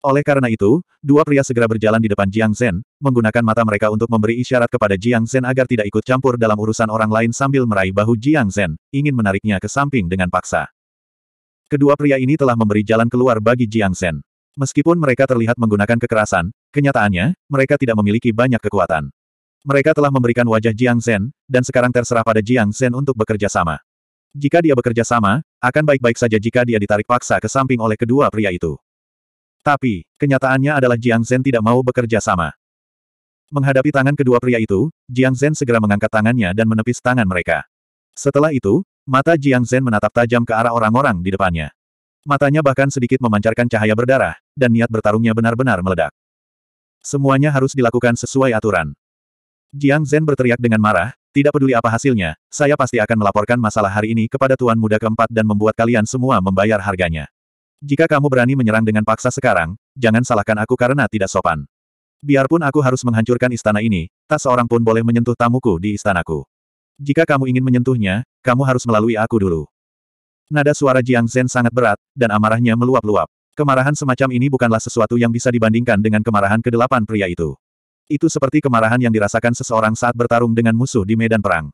Oleh karena itu, dua pria segera berjalan di depan Jiang Zhen, menggunakan mata mereka untuk memberi isyarat kepada Jiang Zhen agar tidak ikut campur dalam urusan orang lain sambil meraih bahu Jiang Zhen, ingin menariknya ke samping dengan paksa. Kedua pria ini telah memberi jalan keluar bagi Jiang Zhen. Meskipun mereka terlihat menggunakan kekerasan, kenyataannya, mereka tidak memiliki banyak kekuatan. Mereka telah memberikan wajah Jiang Zhen, dan sekarang terserah pada Jiang Zhen untuk bekerja sama. Jika dia bekerja sama, akan baik-baik saja jika dia ditarik paksa ke samping oleh kedua pria itu. Tapi, kenyataannya adalah Jiang Zhen tidak mau bekerja sama. Menghadapi tangan kedua pria itu, Jiang Zhen segera mengangkat tangannya dan menepis tangan mereka. Setelah itu, mata Jiang Zhen menatap tajam ke arah orang-orang di depannya. Matanya bahkan sedikit memancarkan cahaya berdarah, dan niat bertarungnya benar-benar meledak. Semuanya harus dilakukan sesuai aturan. Jiang Zhen berteriak dengan marah, tidak peduli apa hasilnya, saya pasti akan melaporkan masalah hari ini kepada Tuan Muda keempat dan membuat kalian semua membayar harganya. Jika kamu berani menyerang dengan paksa sekarang, jangan salahkan aku karena tidak sopan. Biarpun aku harus menghancurkan istana ini, tak seorang pun boleh menyentuh tamuku di istanaku. Jika kamu ingin menyentuhnya, kamu harus melalui aku dulu. Nada suara Jiang Zhen sangat berat, dan amarahnya meluap-luap. Kemarahan semacam ini bukanlah sesuatu yang bisa dibandingkan dengan kemarahan kedelapan pria itu. Itu seperti kemarahan yang dirasakan seseorang saat bertarung dengan musuh di medan perang.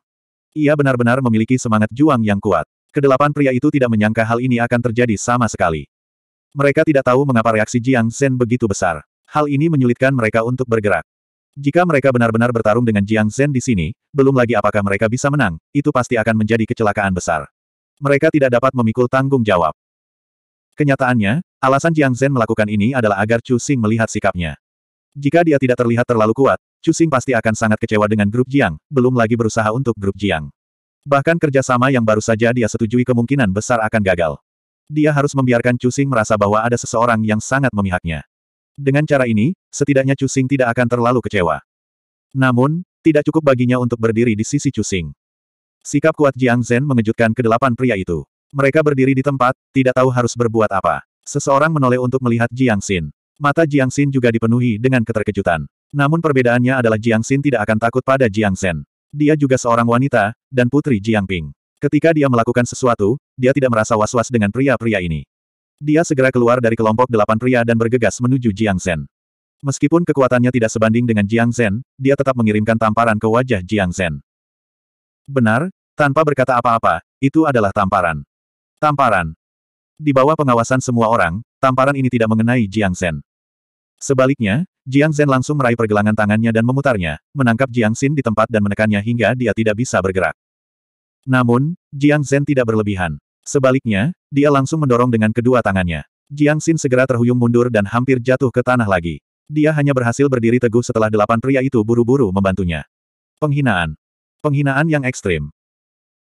Ia benar-benar memiliki semangat juang yang kuat. Kedelapan pria itu tidak menyangka hal ini akan terjadi sama sekali. Mereka tidak tahu mengapa reaksi Jiang Zhen begitu besar. Hal ini menyulitkan mereka untuk bergerak. Jika mereka benar-benar bertarung dengan Jiang Zhen di sini, belum lagi apakah mereka bisa menang, itu pasti akan menjadi kecelakaan besar. Mereka tidak dapat memikul tanggung jawab. Kenyataannya, alasan Jiang Zhen melakukan ini adalah agar Chu Xing melihat sikapnya. Jika dia tidak terlihat terlalu kuat, Chu Xing pasti akan sangat kecewa dengan grup Jiang, belum lagi berusaha untuk grup Jiang. Bahkan kerjasama yang baru saja dia setujui kemungkinan besar akan gagal. Dia harus membiarkan Cusing merasa bahwa ada seseorang yang sangat memihaknya. Dengan cara ini, setidaknya Cusing tidak akan terlalu kecewa. Namun, tidak cukup baginya untuk berdiri di sisi Cusing. Sikap kuat Jiang Zhen mengejutkan kedelapan pria itu. Mereka berdiri di tempat, tidak tahu harus berbuat apa. Seseorang menoleh untuk melihat Jiang Xin. Mata Jiang Xin juga dipenuhi dengan keterkejutan. Namun perbedaannya adalah Jiang Xin tidak akan takut pada Jiang Zhen. Dia juga seorang wanita, dan putri Jiang Ping. Ketika dia melakukan sesuatu, dia tidak merasa was-was dengan pria-pria ini. Dia segera keluar dari kelompok delapan pria dan bergegas menuju Jiang Zhen. Meskipun kekuatannya tidak sebanding dengan Jiang Zhen, dia tetap mengirimkan tamparan ke wajah Jiang Zhen. Benar, tanpa berkata apa-apa, itu adalah tamparan. Tamparan. Di bawah pengawasan semua orang, tamparan ini tidak mengenai Jiang Zhen. Sebaliknya, Jiang Zhen langsung meraih pergelangan tangannya dan memutarnya, menangkap Jiang Xin di tempat dan menekannya hingga dia tidak bisa bergerak. Namun, Jiang Zhen tidak berlebihan. Sebaliknya, dia langsung mendorong dengan kedua tangannya. Jiang Xin segera terhuyung mundur dan hampir jatuh ke tanah lagi. Dia hanya berhasil berdiri teguh setelah delapan pria itu buru-buru membantunya. Penghinaan. Penghinaan yang ekstrim.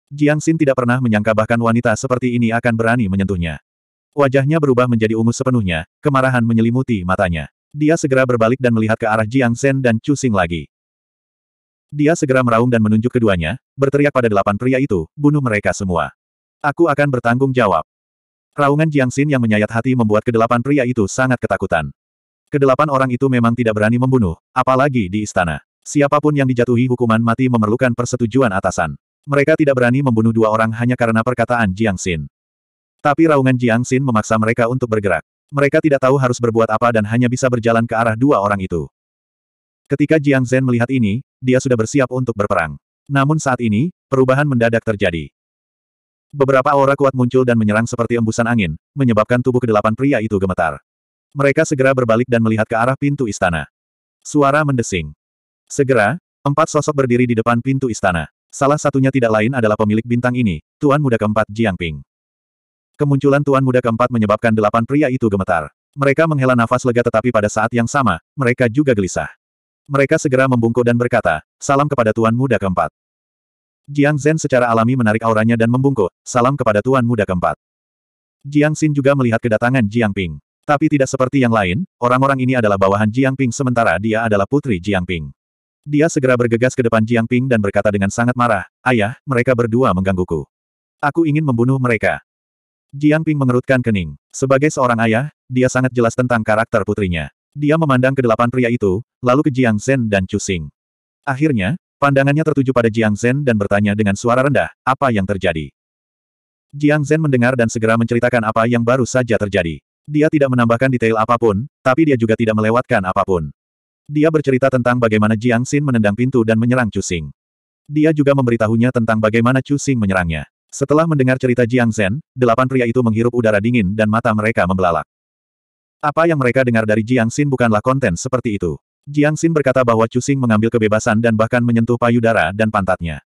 Jiang Xin tidak pernah menyangka bahkan wanita seperti ini akan berani menyentuhnya. Wajahnya berubah menjadi ungu sepenuhnya, kemarahan menyelimuti matanya. Dia segera berbalik dan melihat ke arah Jiang Zhen dan Chu Xing lagi. Dia segera meraung dan menunjuk keduanya, berteriak pada delapan pria itu, bunuh mereka semua. Aku akan bertanggung jawab. Raungan Jiang Xin yang menyayat hati membuat kedelapan pria itu sangat ketakutan. Kedelapan orang itu memang tidak berani membunuh, apalagi di istana. Siapapun yang dijatuhi hukuman mati memerlukan persetujuan atasan. Mereka tidak berani membunuh dua orang hanya karena perkataan Jiang Xin. Tapi raungan Jiang Xin memaksa mereka untuk bergerak. Mereka tidak tahu harus berbuat apa dan hanya bisa berjalan ke arah dua orang itu. Ketika Jiang Zhen melihat ini, dia sudah bersiap untuk berperang. Namun saat ini, perubahan mendadak terjadi. Beberapa aura kuat muncul dan menyerang seperti embusan angin, menyebabkan tubuh kedelapan pria itu gemetar. Mereka segera berbalik dan melihat ke arah pintu istana. Suara mendesing. Segera, empat sosok berdiri di depan pintu istana. Salah satunya tidak lain adalah pemilik bintang ini, Tuan Muda keempat Jiang Ping. Kemunculan Tuan Muda keempat menyebabkan delapan pria itu gemetar. Mereka menghela nafas lega tetapi pada saat yang sama, mereka juga gelisah. Mereka segera membungkuk dan berkata, salam kepada Tuan Muda keempat. Jiang Zhen secara alami menarik auranya dan membungkuk, salam kepada Tuan Muda keempat. Jiang Xin juga melihat kedatangan Jiang Ping. Tapi tidak seperti yang lain, orang-orang ini adalah bawahan Jiang Ping sementara dia adalah putri Jiang Ping. Dia segera bergegas ke depan Jiang Ping dan berkata dengan sangat marah, Ayah, mereka berdua menggangguku. Aku ingin membunuh mereka. Jiang Ping mengerutkan kening. Sebagai seorang ayah, dia sangat jelas tentang karakter putrinya. Dia memandang ke delapan pria itu, lalu ke Jiang Zhen dan Chu Xing. Akhirnya, pandangannya tertuju pada Jiang Zhen dan bertanya dengan suara rendah, apa yang terjadi? Jiang Zhen mendengar dan segera menceritakan apa yang baru saja terjadi. Dia tidak menambahkan detail apapun, tapi dia juga tidak melewatkan apapun. Dia bercerita tentang bagaimana Jiang Xin menendang pintu dan menyerang Chu Xing. Dia juga memberitahunya tentang bagaimana Chu Xing menyerangnya. Setelah mendengar cerita Jiang Zhen, delapan pria itu menghirup udara dingin dan mata mereka membelalak. Apa yang mereka dengar dari Jiang Xin bukanlah konten seperti itu. Jiang Xin berkata bahwa Chu Xing mengambil kebebasan dan bahkan menyentuh payudara dan pantatnya.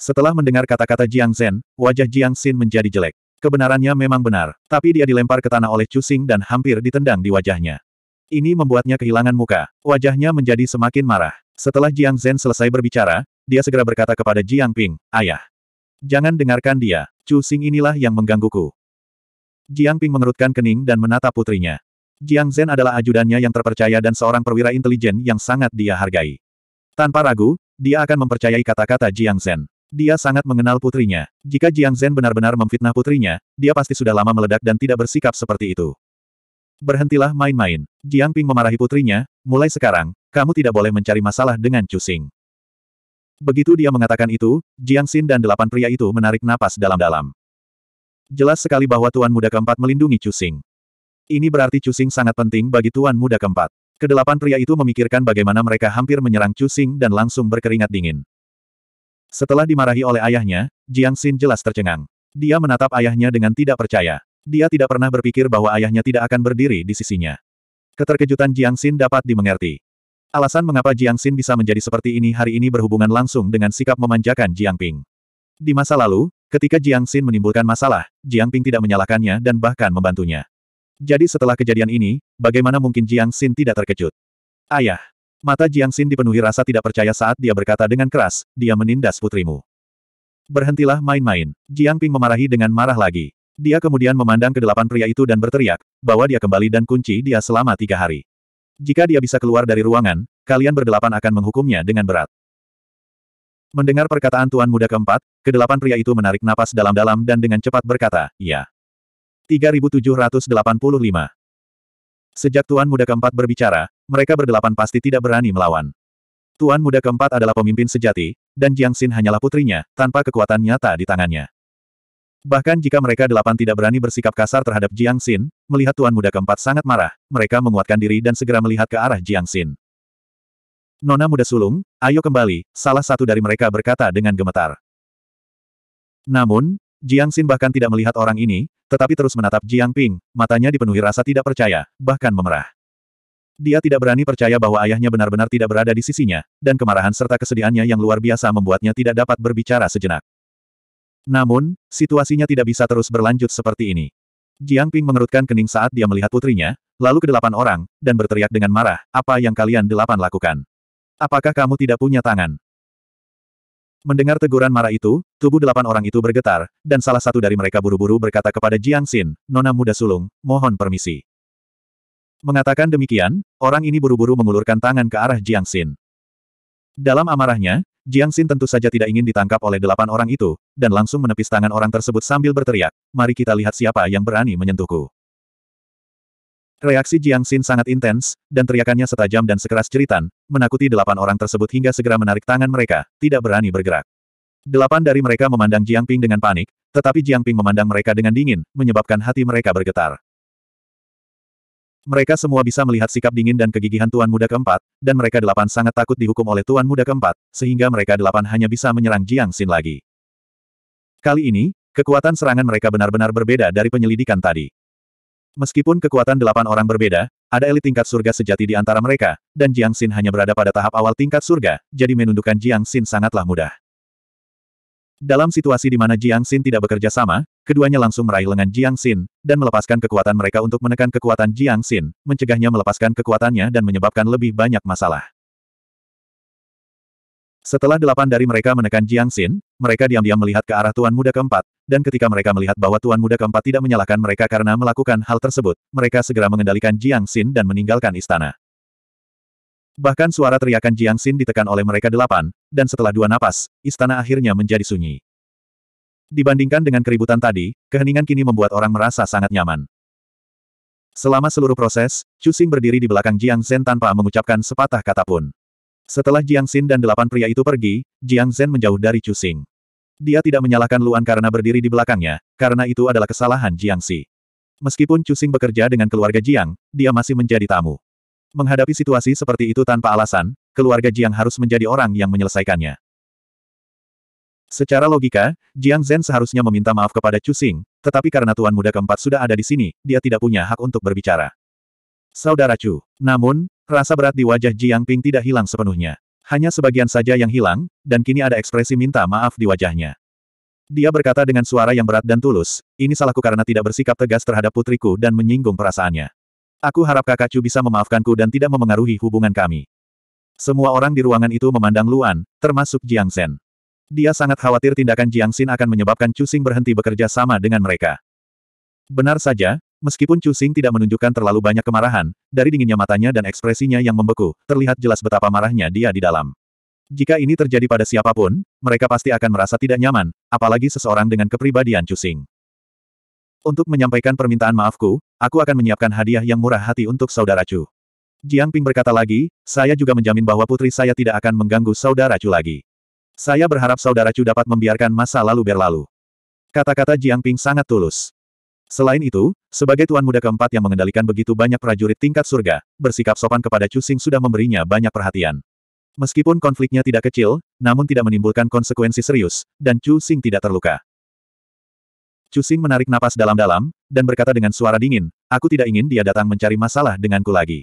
Setelah mendengar kata-kata Jiang Zhen, wajah Jiang Xin menjadi jelek. Kebenarannya memang benar, tapi dia dilempar ke tanah oleh Chu Xing dan hampir ditendang di wajahnya. Ini membuatnya kehilangan muka, wajahnya menjadi semakin marah. Setelah Jiang Zhen selesai berbicara, dia segera berkata kepada Jiang Ping, Ayah. Jangan dengarkan dia, Chu Xing inilah yang menggangguku. Jiang Ping mengerutkan kening dan menatap putrinya. Jiang Zhen adalah ajudannya yang terpercaya dan seorang perwira intelijen yang sangat dia hargai. Tanpa ragu, dia akan mempercayai kata-kata Jiang Zhen. Dia sangat mengenal putrinya. Jika Jiang Zhen benar-benar memfitnah putrinya, dia pasti sudah lama meledak dan tidak bersikap seperti itu. Berhentilah main-main. Jiang Ping memarahi putrinya, mulai sekarang, kamu tidak boleh mencari masalah dengan Chu Cusing. Begitu dia mengatakan itu, Jiang Xin dan delapan pria itu menarik napas dalam-dalam. Jelas sekali bahwa Tuan Muda keempat melindungi Cusing. Ini berarti Cusing sangat penting bagi Tuan Muda keempat. Kedelapan pria itu memikirkan bagaimana mereka hampir menyerang Cusing dan langsung berkeringat dingin. Setelah dimarahi oleh ayahnya, Jiang Xin jelas tercengang. Dia menatap ayahnya dengan tidak percaya. Dia tidak pernah berpikir bahwa ayahnya tidak akan berdiri di sisinya. Keterkejutan Jiang Xin dapat dimengerti. Alasan mengapa Jiang Xin bisa menjadi seperti ini hari ini berhubungan langsung dengan sikap memanjakan Jiang Ping. Di masa lalu, ketika Jiang Xin menimbulkan masalah, Jiang Ping tidak menyalahkannya dan bahkan membantunya. Jadi setelah kejadian ini, bagaimana mungkin Jiang Xin tidak terkejut? Ayah! Mata Jiang Xin dipenuhi rasa tidak percaya saat dia berkata dengan keras, dia menindas putrimu. Berhentilah main-main. Jiang Ping memarahi dengan marah lagi. Dia kemudian memandang ke delapan pria itu dan berteriak, bahwa dia kembali dan kunci dia selama tiga hari. Jika dia bisa keluar dari ruangan, kalian berdelapan akan menghukumnya dengan berat. Mendengar perkataan Tuan Muda keempat, kedelapan pria itu menarik napas dalam-dalam dan dengan cepat berkata, Ya. 3785 Sejak Tuan Muda keempat berbicara, mereka berdelapan pasti tidak berani melawan. Tuan Muda keempat adalah pemimpin sejati, dan Jiang Xin hanyalah putrinya, tanpa kekuatan nyata di tangannya. Bahkan jika mereka delapan tidak berani bersikap kasar terhadap Jiang Xin, melihat Tuan Muda keempat sangat marah, mereka menguatkan diri dan segera melihat ke arah Jiang Xin. Nona muda sulung, ayo kembali, salah satu dari mereka berkata dengan gemetar. Namun, Jiang Xin bahkan tidak melihat orang ini, tetapi terus menatap Jiang Ping, matanya dipenuhi rasa tidak percaya, bahkan memerah. Dia tidak berani percaya bahwa ayahnya benar-benar tidak berada di sisinya, dan kemarahan serta kesedihannya yang luar biasa membuatnya tidak dapat berbicara sejenak. Namun, situasinya tidak bisa terus berlanjut seperti ini. Jiang Ping mengerutkan kening saat dia melihat putrinya, lalu kedelapan orang, dan berteriak dengan marah, apa yang kalian delapan lakukan. Apakah kamu tidak punya tangan? Mendengar teguran marah itu, tubuh delapan orang itu bergetar, dan salah satu dari mereka buru-buru berkata kepada Jiang Xin, Nona muda sulung, mohon permisi. Mengatakan demikian, orang ini buru-buru mengulurkan tangan ke arah Jiang Xin. Dalam amarahnya, Jiang Xin tentu saja tidak ingin ditangkap oleh delapan orang itu, dan langsung menepis tangan orang tersebut sambil berteriak, mari kita lihat siapa yang berani menyentuhku. Reaksi Jiang Xin sangat intens, dan teriakannya setajam dan sekeras jeritan, menakuti delapan orang tersebut hingga segera menarik tangan mereka, tidak berani bergerak. Delapan dari mereka memandang Jiang Ping dengan panik, tetapi Jiang Ping memandang mereka dengan dingin, menyebabkan hati mereka bergetar. Mereka semua bisa melihat sikap dingin dan kegigihan Tuan Muda keempat, dan mereka delapan sangat takut dihukum oleh Tuan Muda keempat, sehingga mereka delapan hanya bisa menyerang Jiang Xin lagi. Kali ini, kekuatan serangan mereka benar-benar berbeda dari penyelidikan tadi. Meskipun kekuatan delapan orang berbeda, ada elit tingkat surga sejati di antara mereka, dan Jiang Xin hanya berada pada tahap awal tingkat surga, jadi menundukkan Jiang Xin sangatlah mudah. Dalam situasi di mana Jiang Xin tidak bekerja sama, keduanya langsung meraih lengan Jiang Xin, dan melepaskan kekuatan mereka untuk menekan kekuatan Jiang Xin, mencegahnya melepaskan kekuatannya dan menyebabkan lebih banyak masalah. Setelah delapan dari mereka menekan Jiang Xin, mereka diam-diam melihat ke arah Tuan Muda keempat, dan ketika mereka melihat bahwa Tuan Muda keempat tidak menyalahkan mereka karena melakukan hal tersebut, mereka segera mengendalikan Jiang Xin dan meninggalkan istana. Bahkan suara teriakan Jiang Xin ditekan oleh mereka delapan, dan setelah dua napas, istana akhirnya menjadi sunyi. Dibandingkan dengan keributan tadi, keheningan kini membuat orang merasa sangat nyaman. Selama seluruh proses, Chu Xing berdiri di belakang Jiang Zhen tanpa mengucapkan sepatah kata pun. Setelah Jiang Xin dan delapan pria itu pergi, Jiang Zhen menjauh dari Chu Xing. Dia tidak menyalahkan Luan karena berdiri di belakangnya, karena itu adalah kesalahan Jiang Xi. Meskipun Chu Xing bekerja dengan keluarga Jiang, dia masih menjadi tamu. Menghadapi situasi seperti itu tanpa alasan, keluarga Jiang harus menjadi orang yang menyelesaikannya. Secara logika, Jiang Zhen seharusnya meminta maaf kepada Chu Xing, tetapi karena Tuan Muda keempat sudah ada di sini, dia tidak punya hak untuk berbicara. Saudara Chu, namun, Rasa berat di wajah Jiang Ping tidak hilang sepenuhnya. Hanya sebagian saja yang hilang, dan kini ada ekspresi minta maaf di wajahnya. Dia berkata dengan suara yang berat dan tulus, ini salahku karena tidak bersikap tegas terhadap putriku dan menyinggung perasaannya. Aku harap kakak Chu bisa memaafkanku dan tidak memengaruhi hubungan kami. Semua orang di ruangan itu memandang Luan, termasuk Jiang Zhen. Dia sangat khawatir tindakan Jiang Xin akan menyebabkan Chu Xing berhenti bekerja sama dengan mereka. Benar saja, Meskipun Chu Xing tidak menunjukkan terlalu banyak kemarahan, dari dinginnya matanya dan ekspresinya yang membeku, terlihat jelas betapa marahnya dia di dalam. Jika ini terjadi pada siapapun, mereka pasti akan merasa tidak nyaman, apalagi seseorang dengan kepribadian Chu Xing. Untuk menyampaikan permintaan maafku, aku akan menyiapkan hadiah yang murah hati untuk saudara Chu. Jiang Ping berkata lagi, saya juga menjamin bahwa putri saya tidak akan mengganggu saudara Chu lagi. Saya berharap saudara Chu dapat membiarkan masa lalu berlalu. Kata-kata Jiang Ping sangat tulus. Selain itu, sebagai tuan muda keempat yang mengendalikan begitu banyak prajurit tingkat surga, bersikap sopan kepada Cusing sudah memberinya banyak perhatian. Meskipun konfliknya tidak kecil, namun tidak menimbulkan konsekuensi serius, dan Cusing tidak terluka. Cusing menarik napas dalam-dalam, dan berkata dengan suara dingin, aku tidak ingin dia datang mencari masalah denganku lagi.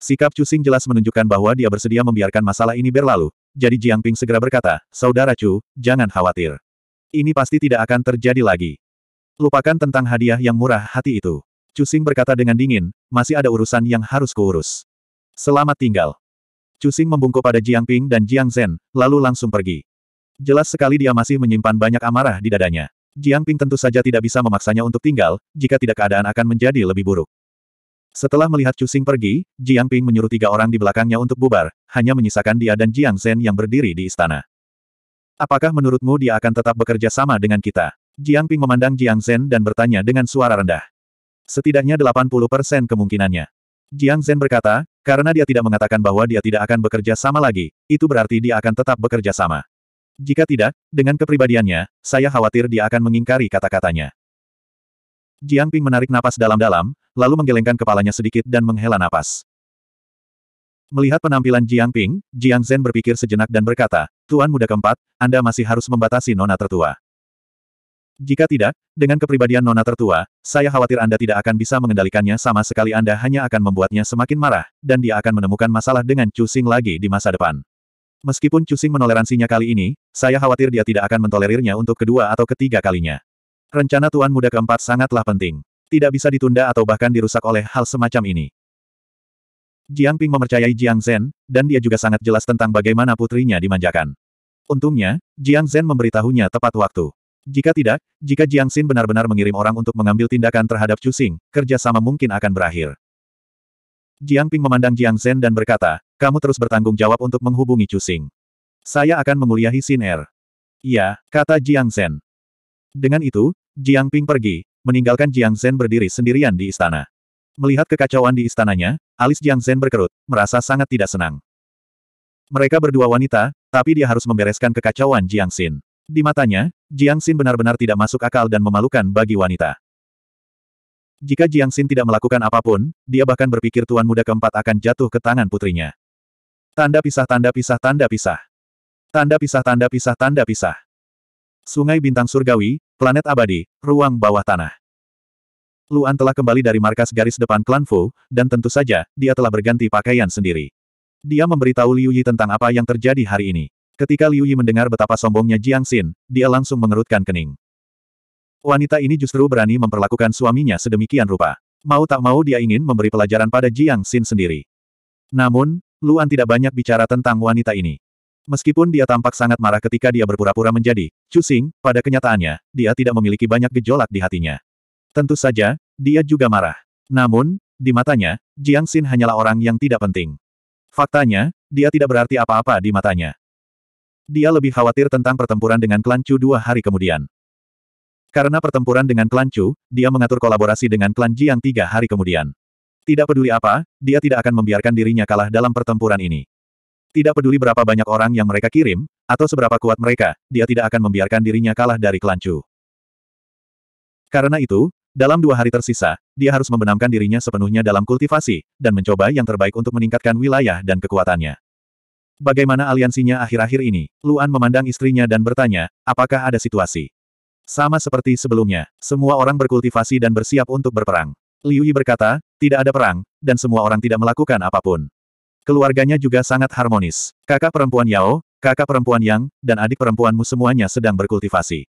Sikap Cusing jelas menunjukkan bahwa dia bersedia membiarkan masalah ini berlalu, jadi Jiang Ping segera berkata, Saudara Chu, jangan khawatir. Ini pasti tidak akan terjadi lagi. Lupakan tentang hadiah yang murah hati itu. Cusing berkata dengan dingin, masih ada urusan yang harus kuurus. Selamat tinggal. Cusing membungkuk pada Jiang Ping dan Jiang Zhen, lalu langsung pergi. Jelas sekali dia masih menyimpan banyak amarah di dadanya. Jiang Ping tentu saja tidak bisa memaksanya untuk tinggal, jika tidak keadaan akan menjadi lebih buruk. Setelah melihat Cusing pergi, Jiang Ping menyuruh tiga orang di belakangnya untuk bubar, hanya menyisakan dia dan Jiang Zhen yang berdiri di istana. Apakah menurutmu dia akan tetap bekerja sama dengan kita? Jiang Ping memandang Jiang Zhen dan bertanya dengan suara rendah. Setidaknya 80% kemungkinannya. Jiang Zhen berkata, karena dia tidak mengatakan bahwa dia tidak akan bekerja sama lagi, itu berarti dia akan tetap bekerja sama. Jika tidak, dengan kepribadiannya, saya khawatir dia akan mengingkari kata-katanya. Jiang Ping menarik napas dalam-dalam, lalu menggelengkan kepalanya sedikit dan menghela napas. Melihat penampilan Jiang Ping, Jiang Zhen berpikir sejenak dan berkata, Tuan muda keempat, Anda masih harus membatasi nona tertua. Jika tidak, dengan kepribadian nona tertua, saya khawatir Anda tidak akan bisa mengendalikannya sama sekali Anda hanya akan membuatnya semakin marah, dan dia akan menemukan masalah dengan Cusing lagi di masa depan. Meskipun Cusing menoleransinya kali ini, saya khawatir dia tidak akan mentolerirnya untuk kedua atau ketiga kalinya. Rencana Tuan Muda keempat sangatlah penting. Tidak bisa ditunda atau bahkan dirusak oleh hal semacam ini. Jiang Ping memercayai Jiang Zhen, dan dia juga sangat jelas tentang bagaimana putrinya dimanjakan. Untungnya, Jiang Zhen memberitahunya tepat waktu. Jika tidak, jika Jiang Xin benar-benar mengirim orang untuk mengambil tindakan terhadap Chu Xing, kerjasama mungkin akan berakhir. Jiang Ping memandang Jiang Zhen dan berkata, kamu terus bertanggung jawab untuk menghubungi Chu Xing. Saya akan menguliahi Xin Er. Iya, kata Jiang Zhen. Dengan itu, Jiang Ping pergi, meninggalkan Jiang Zhen berdiri sendirian di istana. Melihat kekacauan di istananya, alis Jiang Zhen berkerut, merasa sangat tidak senang. Mereka berdua wanita, tapi dia harus membereskan kekacauan Jiang Xin. Di matanya, Jiang Xin benar-benar tidak masuk akal dan memalukan bagi wanita. Jika Jiang Xin tidak melakukan apapun, dia bahkan berpikir tuan muda keempat akan jatuh ke tangan putrinya. Tanda pisah tanda pisah tanda pisah. Tanda pisah tanda pisah tanda pisah. Sungai Bintang Surgawi, Planet Abadi, Ruang Bawah Tanah. Luan telah kembali dari markas garis depan klan Fu, dan tentu saja, dia telah berganti pakaian sendiri. Dia memberitahu Liu Yi tentang apa yang terjadi hari ini. Ketika Liu Yi mendengar betapa sombongnya Jiang Xin, dia langsung mengerutkan kening. Wanita ini justru berani memperlakukan suaminya sedemikian rupa. Mau tak mau dia ingin memberi pelajaran pada Jiang Xin sendiri. Namun, Luan tidak banyak bicara tentang wanita ini. Meskipun dia tampak sangat marah ketika dia berpura-pura menjadi cusing, pada kenyataannya, dia tidak memiliki banyak gejolak di hatinya. Tentu saja, dia juga marah. Namun, di matanya, Jiang Xin hanyalah orang yang tidak penting. Faktanya, dia tidak berarti apa-apa di matanya. Dia lebih khawatir tentang pertempuran dengan klan Chu dua hari kemudian. Karena pertempuran dengan klan Chu, dia mengatur kolaborasi dengan klan Jiang tiga hari kemudian. Tidak peduli apa, dia tidak akan membiarkan dirinya kalah dalam pertempuran ini. Tidak peduli berapa banyak orang yang mereka kirim, atau seberapa kuat mereka, dia tidak akan membiarkan dirinya kalah dari klan Chu. Karena itu, dalam dua hari tersisa, dia harus membenamkan dirinya sepenuhnya dalam kultivasi, dan mencoba yang terbaik untuk meningkatkan wilayah dan kekuatannya. Bagaimana aliansinya akhir-akhir ini? Luan memandang istrinya dan bertanya, apakah ada situasi? Sama seperti sebelumnya, semua orang berkultivasi dan bersiap untuk berperang. Liu Yi berkata, tidak ada perang, dan semua orang tidak melakukan apapun. Keluarganya juga sangat harmonis. Kakak perempuan Yao, kakak perempuan Yang, dan adik perempuanmu semuanya sedang berkultivasi.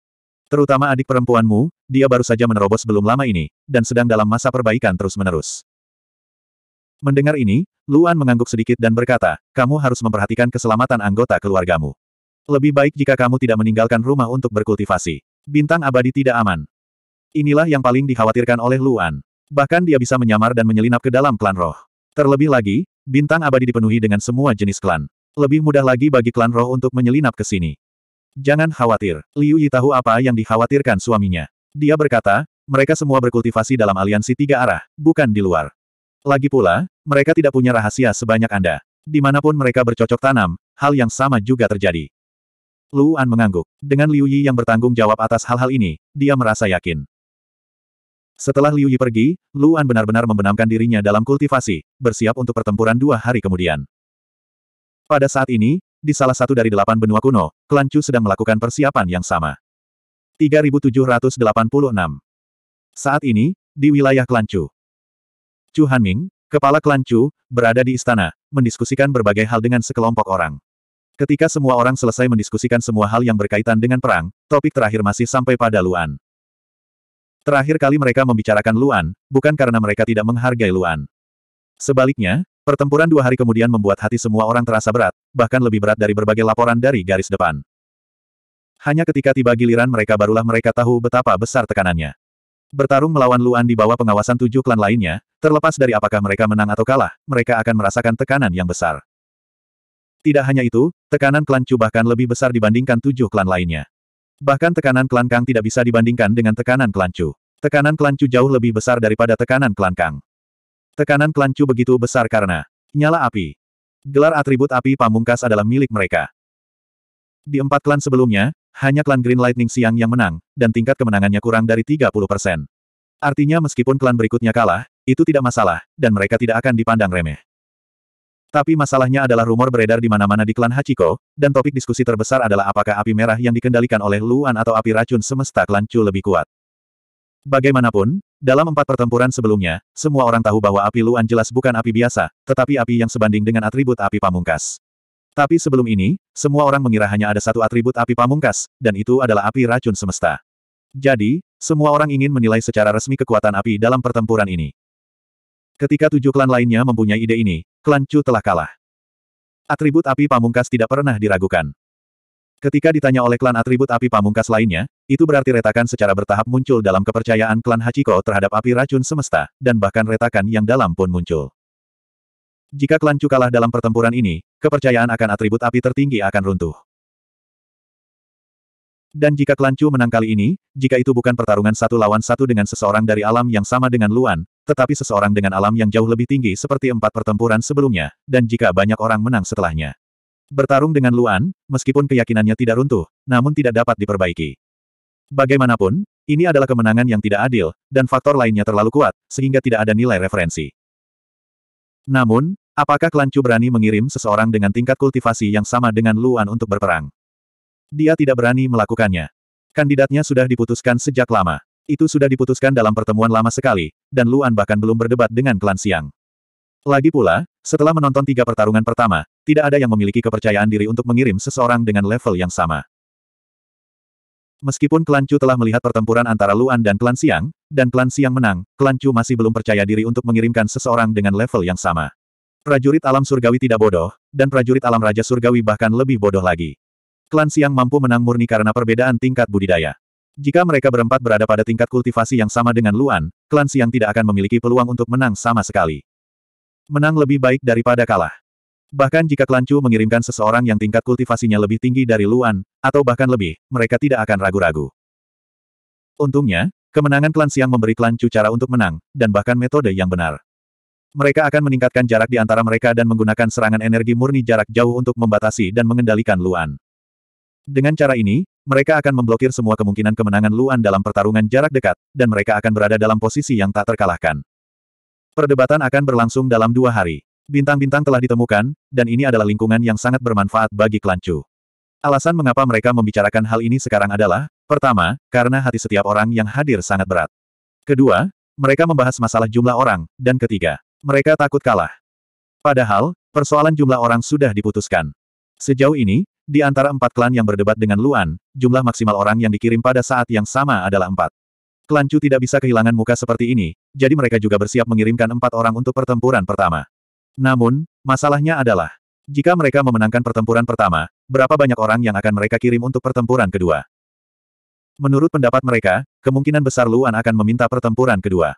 Terutama adik perempuanmu, dia baru saja menerobos belum lama ini, dan sedang dalam masa perbaikan terus-menerus. Mendengar ini, Luan mengangguk sedikit dan berkata, kamu harus memperhatikan keselamatan anggota keluargamu. Lebih baik jika kamu tidak meninggalkan rumah untuk berkultivasi. Bintang abadi tidak aman. Inilah yang paling dikhawatirkan oleh Luan. Bahkan dia bisa menyamar dan menyelinap ke dalam klan roh. Terlebih lagi, bintang abadi dipenuhi dengan semua jenis klan. Lebih mudah lagi bagi klan roh untuk menyelinap ke sini. Jangan khawatir, Liu Yi tahu apa yang dikhawatirkan suaminya. Dia berkata, mereka semua berkultivasi dalam aliansi tiga arah, bukan di luar. Lagi pula, mereka tidak punya rahasia sebanyak Anda. Dimanapun mereka bercocok tanam, hal yang sama juga terjadi. Luan mengangguk. Dengan Liu Yi yang bertanggung jawab atas hal-hal ini, dia merasa yakin. Setelah Liu Yi pergi, Luan benar-benar membenamkan dirinya dalam kultivasi, bersiap untuk pertempuran dua hari kemudian. Pada saat ini, di salah satu dari delapan benua kuno, klan Chu sedang melakukan persiapan yang sama. 3786 Saat ini, di wilayah klan Chu, Chu Hanming, kepala klan Chu, berada di istana, mendiskusikan berbagai hal dengan sekelompok orang. Ketika semua orang selesai mendiskusikan semua hal yang berkaitan dengan perang, topik terakhir masih sampai pada Luan. Terakhir kali mereka membicarakan Luan, bukan karena mereka tidak menghargai Luan. Sebaliknya, pertempuran dua hari kemudian membuat hati semua orang terasa berat, bahkan lebih berat dari berbagai laporan dari garis depan. Hanya ketika tiba giliran mereka barulah mereka tahu betapa besar tekanannya. Bertarung melawan Luan di bawah pengawasan tujuh klan lainnya, terlepas dari apakah mereka menang atau kalah, mereka akan merasakan tekanan yang besar. Tidak hanya itu, tekanan klan Chu bahkan lebih besar dibandingkan tujuh klan lainnya. Bahkan tekanan klan Kang tidak bisa dibandingkan dengan tekanan klan Chu. Tekanan klan Chu jauh lebih besar daripada tekanan klan Kang. Tekanan klan Chu begitu besar karena nyala api. Gelar atribut api pamungkas adalah milik mereka. Di empat klan sebelumnya, hanya klan Green Lightning Siang yang menang, dan tingkat kemenangannya kurang dari 30 persen. Artinya meskipun klan berikutnya kalah, itu tidak masalah, dan mereka tidak akan dipandang remeh. Tapi masalahnya adalah rumor beredar di mana-mana di klan Hachiko, dan topik diskusi terbesar adalah apakah api merah yang dikendalikan oleh Luan atau api racun semesta klan Chu lebih kuat. Bagaimanapun, dalam empat pertempuran sebelumnya, semua orang tahu bahwa api Luan jelas bukan api biasa, tetapi api yang sebanding dengan atribut api pamungkas. Tapi sebelum ini, semua orang mengira hanya ada satu atribut api pamungkas, dan itu adalah api racun semesta. Jadi, semua orang ingin menilai secara resmi kekuatan api dalam pertempuran ini. Ketika tujuh klan lainnya mempunyai ide ini, klan Chu telah kalah. Atribut api pamungkas tidak pernah diragukan. Ketika ditanya oleh klan atribut api pamungkas lainnya, itu berarti retakan secara bertahap muncul dalam kepercayaan klan Hachiko terhadap api racun semesta, dan bahkan retakan yang dalam pun muncul. Jika klan Chu kalah dalam pertempuran ini, kepercayaan akan atribut api tertinggi akan runtuh. Dan jika klan Chu menang kali ini, jika itu bukan pertarungan satu lawan satu dengan seseorang dari alam yang sama dengan Luan, tetapi seseorang dengan alam yang jauh lebih tinggi seperti empat pertempuran sebelumnya, dan jika banyak orang menang setelahnya. Bertarung dengan Luan, meskipun keyakinannya tidak runtuh, namun tidak dapat diperbaiki. Bagaimanapun, ini adalah kemenangan yang tidak adil, dan faktor lainnya terlalu kuat, sehingga tidak ada nilai referensi. Namun, Apakah klan Chu berani mengirim seseorang dengan tingkat kultivasi yang sama dengan Luan untuk berperang? Dia tidak berani melakukannya. Kandidatnya sudah diputuskan sejak lama. Itu sudah diputuskan dalam pertemuan lama sekali, dan Luan bahkan belum berdebat dengan klan Siang. Lagi pula, setelah menonton tiga pertarungan pertama, tidak ada yang memiliki kepercayaan diri untuk mengirim seseorang dengan level yang sama. Meskipun klan Chu telah melihat pertempuran antara Luan dan klan Siang, dan klan Siang menang, klan Chu masih belum percaya diri untuk mengirimkan seseorang dengan level yang sama. Prajurit alam surgawi tidak bodoh, dan prajurit alam raja surgawi bahkan lebih bodoh lagi. Klan Siang mampu menang murni karena perbedaan tingkat budidaya. Jika mereka berempat berada pada tingkat kultivasi yang sama dengan Luan, klan Siang tidak akan memiliki peluang untuk menang sama sekali. Menang lebih baik daripada kalah. Bahkan jika klan Chu mengirimkan seseorang yang tingkat kultivasinya lebih tinggi dari Luan, atau bahkan lebih, mereka tidak akan ragu-ragu. Untungnya, kemenangan klan Siang memberi klan Chu cara untuk menang, dan bahkan metode yang benar. Mereka akan meningkatkan jarak di antara mereka dan menggunakan serangan energi murni jarak jauh untuk membatasi dan mengendalikan Luan. Dengan cara ini, mereka akan memblokir semua kemungkinan kemenangan Luan dalam pertarungan jarak dekat, dan mereka akan berada dalam posisi yang tak terkalahkan. Perdebatan akan berlangsung dalam dua hari. Bintang-bintang telah ditemukan, dan ini adalah lingkungan yang sangat bermanfaat bagi Klancu. Alasan mengapa mereka membicarakan hal ini sekarang adalah, pertama, karena hati setiap orang yang hadir sangat berat. Kedua, mereka membahas masalah jumlah orang, dan ketiga, mereka takut kalah. Padahal, persoalan jumlah orang sudah diputuskan. Sejauh ini, di antara empat klan yang berdebat dengan Luan, jumlah maksimal orang yang dikirim pada saat yang sama adalah empat. Klan Chu tidak bisa kehilangan muka seperti ini, jadi mereka juga bersiap mengirimkan empat orang untuk pertempuran pertama. Namun, masalahnya adalah, jika mereka memenangkan pertempuran pertama, berapa banyak orang yang akan mereka kirim untuk pertempuran kedua? Menurut pendapat mereka, kemungkinan besar Luan akan meminta pertempuran kedua.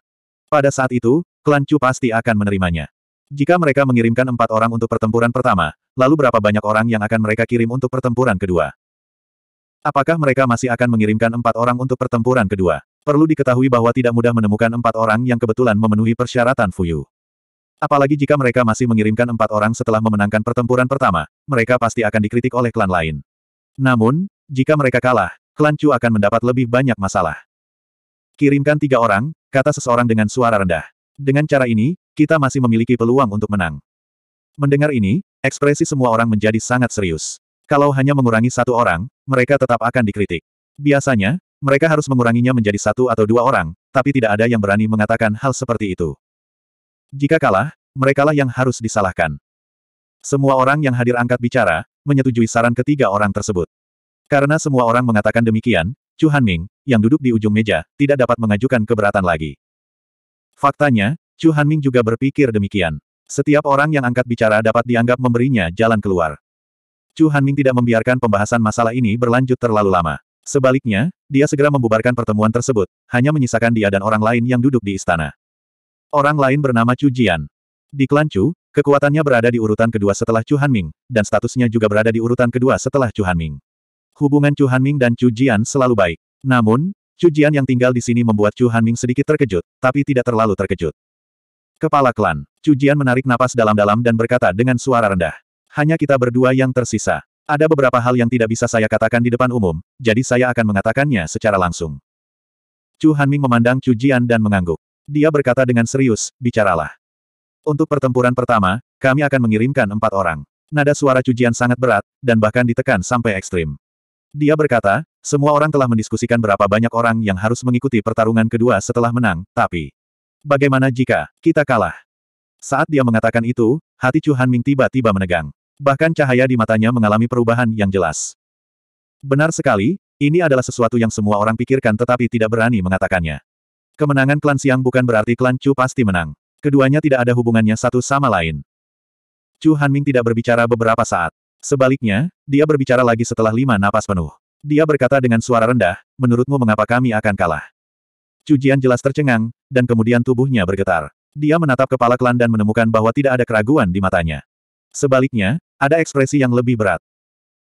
Pada saat itu, klan Chu pasti akan menerimanya. Jika mereka mengirimkan empat orang untuk pertempuran pertama, lalu berapa banyak orang yang akan mereka kirim untuk pertempuran kedua? Apakah mereka masih akan mengirimkan empat orang untuk pertempuran kedua? Perlu diketahui bahwa tidak mudah menemukan empat orang yang kebetulan memenuhi persyaratan Fuyu. Apalagi jika mereka masih mengirimkan empat orang setelah memenangkan pertempuran pertama, mereka pasti akan dikritik oleh klan lain. Namun, jika mereka kalah, klan Chu akan mendapat lebih banyak masalah. Kirimkan tiga orang, kata seseorang dengan suara rendah. Dengan cara ini, kita masih memiliki peluang untuk menang. Mendengar ini, ekspresi semua orang menjadi sangat serius. Kalau hanya mengurangi satu orang, mereka tetap akan dikritik. Biasanya, mereka harus menguranginya menjadi satu atau dua orang, tapi tidak ada yang berani mengatakan hal seperti itu. Jika kalah, merekalah yang harus disalahkan. Semua orang yang hadir angkat bicara, menyetujui saran ketiga orang tersebut. Karena semua orang mengatakan demikian, Chu Hanming, yang duduk di ujung meja, tidak dapat mengajukan keberatan lagi. Faktanya, Chu Hanming juga berpikir demikian. Setiap orang yang angkat bicara dapat dianggap memberinya jalan keluar. Chu Hanming tidak membiarkan pembahasan masalah ini berlanjut terlalu lama. Sebaliknya, dia segera membubarkan pertemuan tersebut, hanya menyisakan dia dan orang lain yang duduk di istana. Orang lain bernama Chu Jian. Di klan Chu, kekuatannya berada di urutan kedua setelah Chu Hanming, dan statusnya juga berada di urutan kedua setelah Chu Hanming. Hubungan Chu Hanming dan Chu Jian selalu baik. Namun, Chu Jian yang tinggal di sini membuat Chu Hanming sedikit terkejut, tapi tidak terlalu terkejut. Kepala klan, Chu Jian menarik napas dalam-dalam dan berkata dengan suara rendah. Hanya kita berdua yang tersisa. Ada beberapa hal yang tidak bisa saya katakan di depan umum, jadi saya akan mengatakannya secara langsung. Chu Hanming memandang Chu Jian dan mengangguk. Dia berkata dengan serius, bicaralah. Untuk pertempuran pertama, kami akan mengirimkan empat orang. Nada suara Chu sangat berat, dan bahkan ditekan sampai ekstrim. Dia berkata, semua orang telah mendiskusikan berapa banyak orang yang harus mengikuti pertarungan kedua setelah menang, tapi bagaimana jika kita kalah? Saat dia mengatakan itu, hati Chu Hanming tiba-tiba menegang. Bahkan cahaya di matanya mengalami perubahan yang jelas. Benar sekali, ini adalah sesuatu yang semua orang pikirkan tetapi tidak berani mengatakannya. Kemenangan klan Siang bukan berarti klan Chu pasti menang. Keduanya tidak ada hubungannya satu sama lain. Chu Hanming tidak berbicara beberapa saat. Sebaliknya, dia berbicara lagi setelah lima napas penuh. Dia berkata dengan suara rendah, menurutmu mengapa kami akan kalah? Cujian jelas tercengang, dan kemudian tubuhnya bergetar. Dia menatap kepala klan dan menemukan bahwa tidak ada keraguan di matanya. Sebaliknya, ada ekspresi yang lebih berat.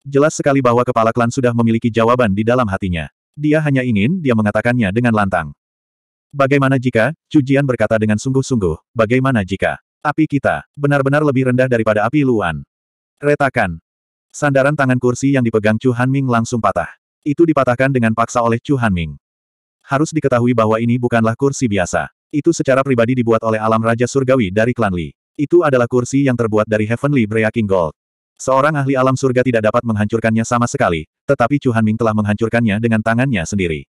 Jelas sekali bahwa kepala klan sudah memiliki jawaban di dalam hatinya. Dia hanya ingin dia mengatakannya dengan lantang. Bagaimana jika, Cujian berkata dengan sungguh-sungguh, bagaimana jika, api kita, benar-benar lebih rendah daripada api Luan. Retakan. Sandaran tangan kursi yang dipegang Chu Hanming langsung patah. Itu dipatahkan dengan paksa oleh Chu Hanming. Harus diketahui bahwa ini bukanlah kursi biasa. Itu secara pribadi dibuat oleh alam Raja Surgawi dari klan Li. Itu adalah kursi yang terbuat dari Heavenly Breaking Gold. Seorang ahli alam surga tidak dapat menghancurkannya sama sekali, tetapi Chu Hanming telah menghancurkannya dengan tangannya sendiri.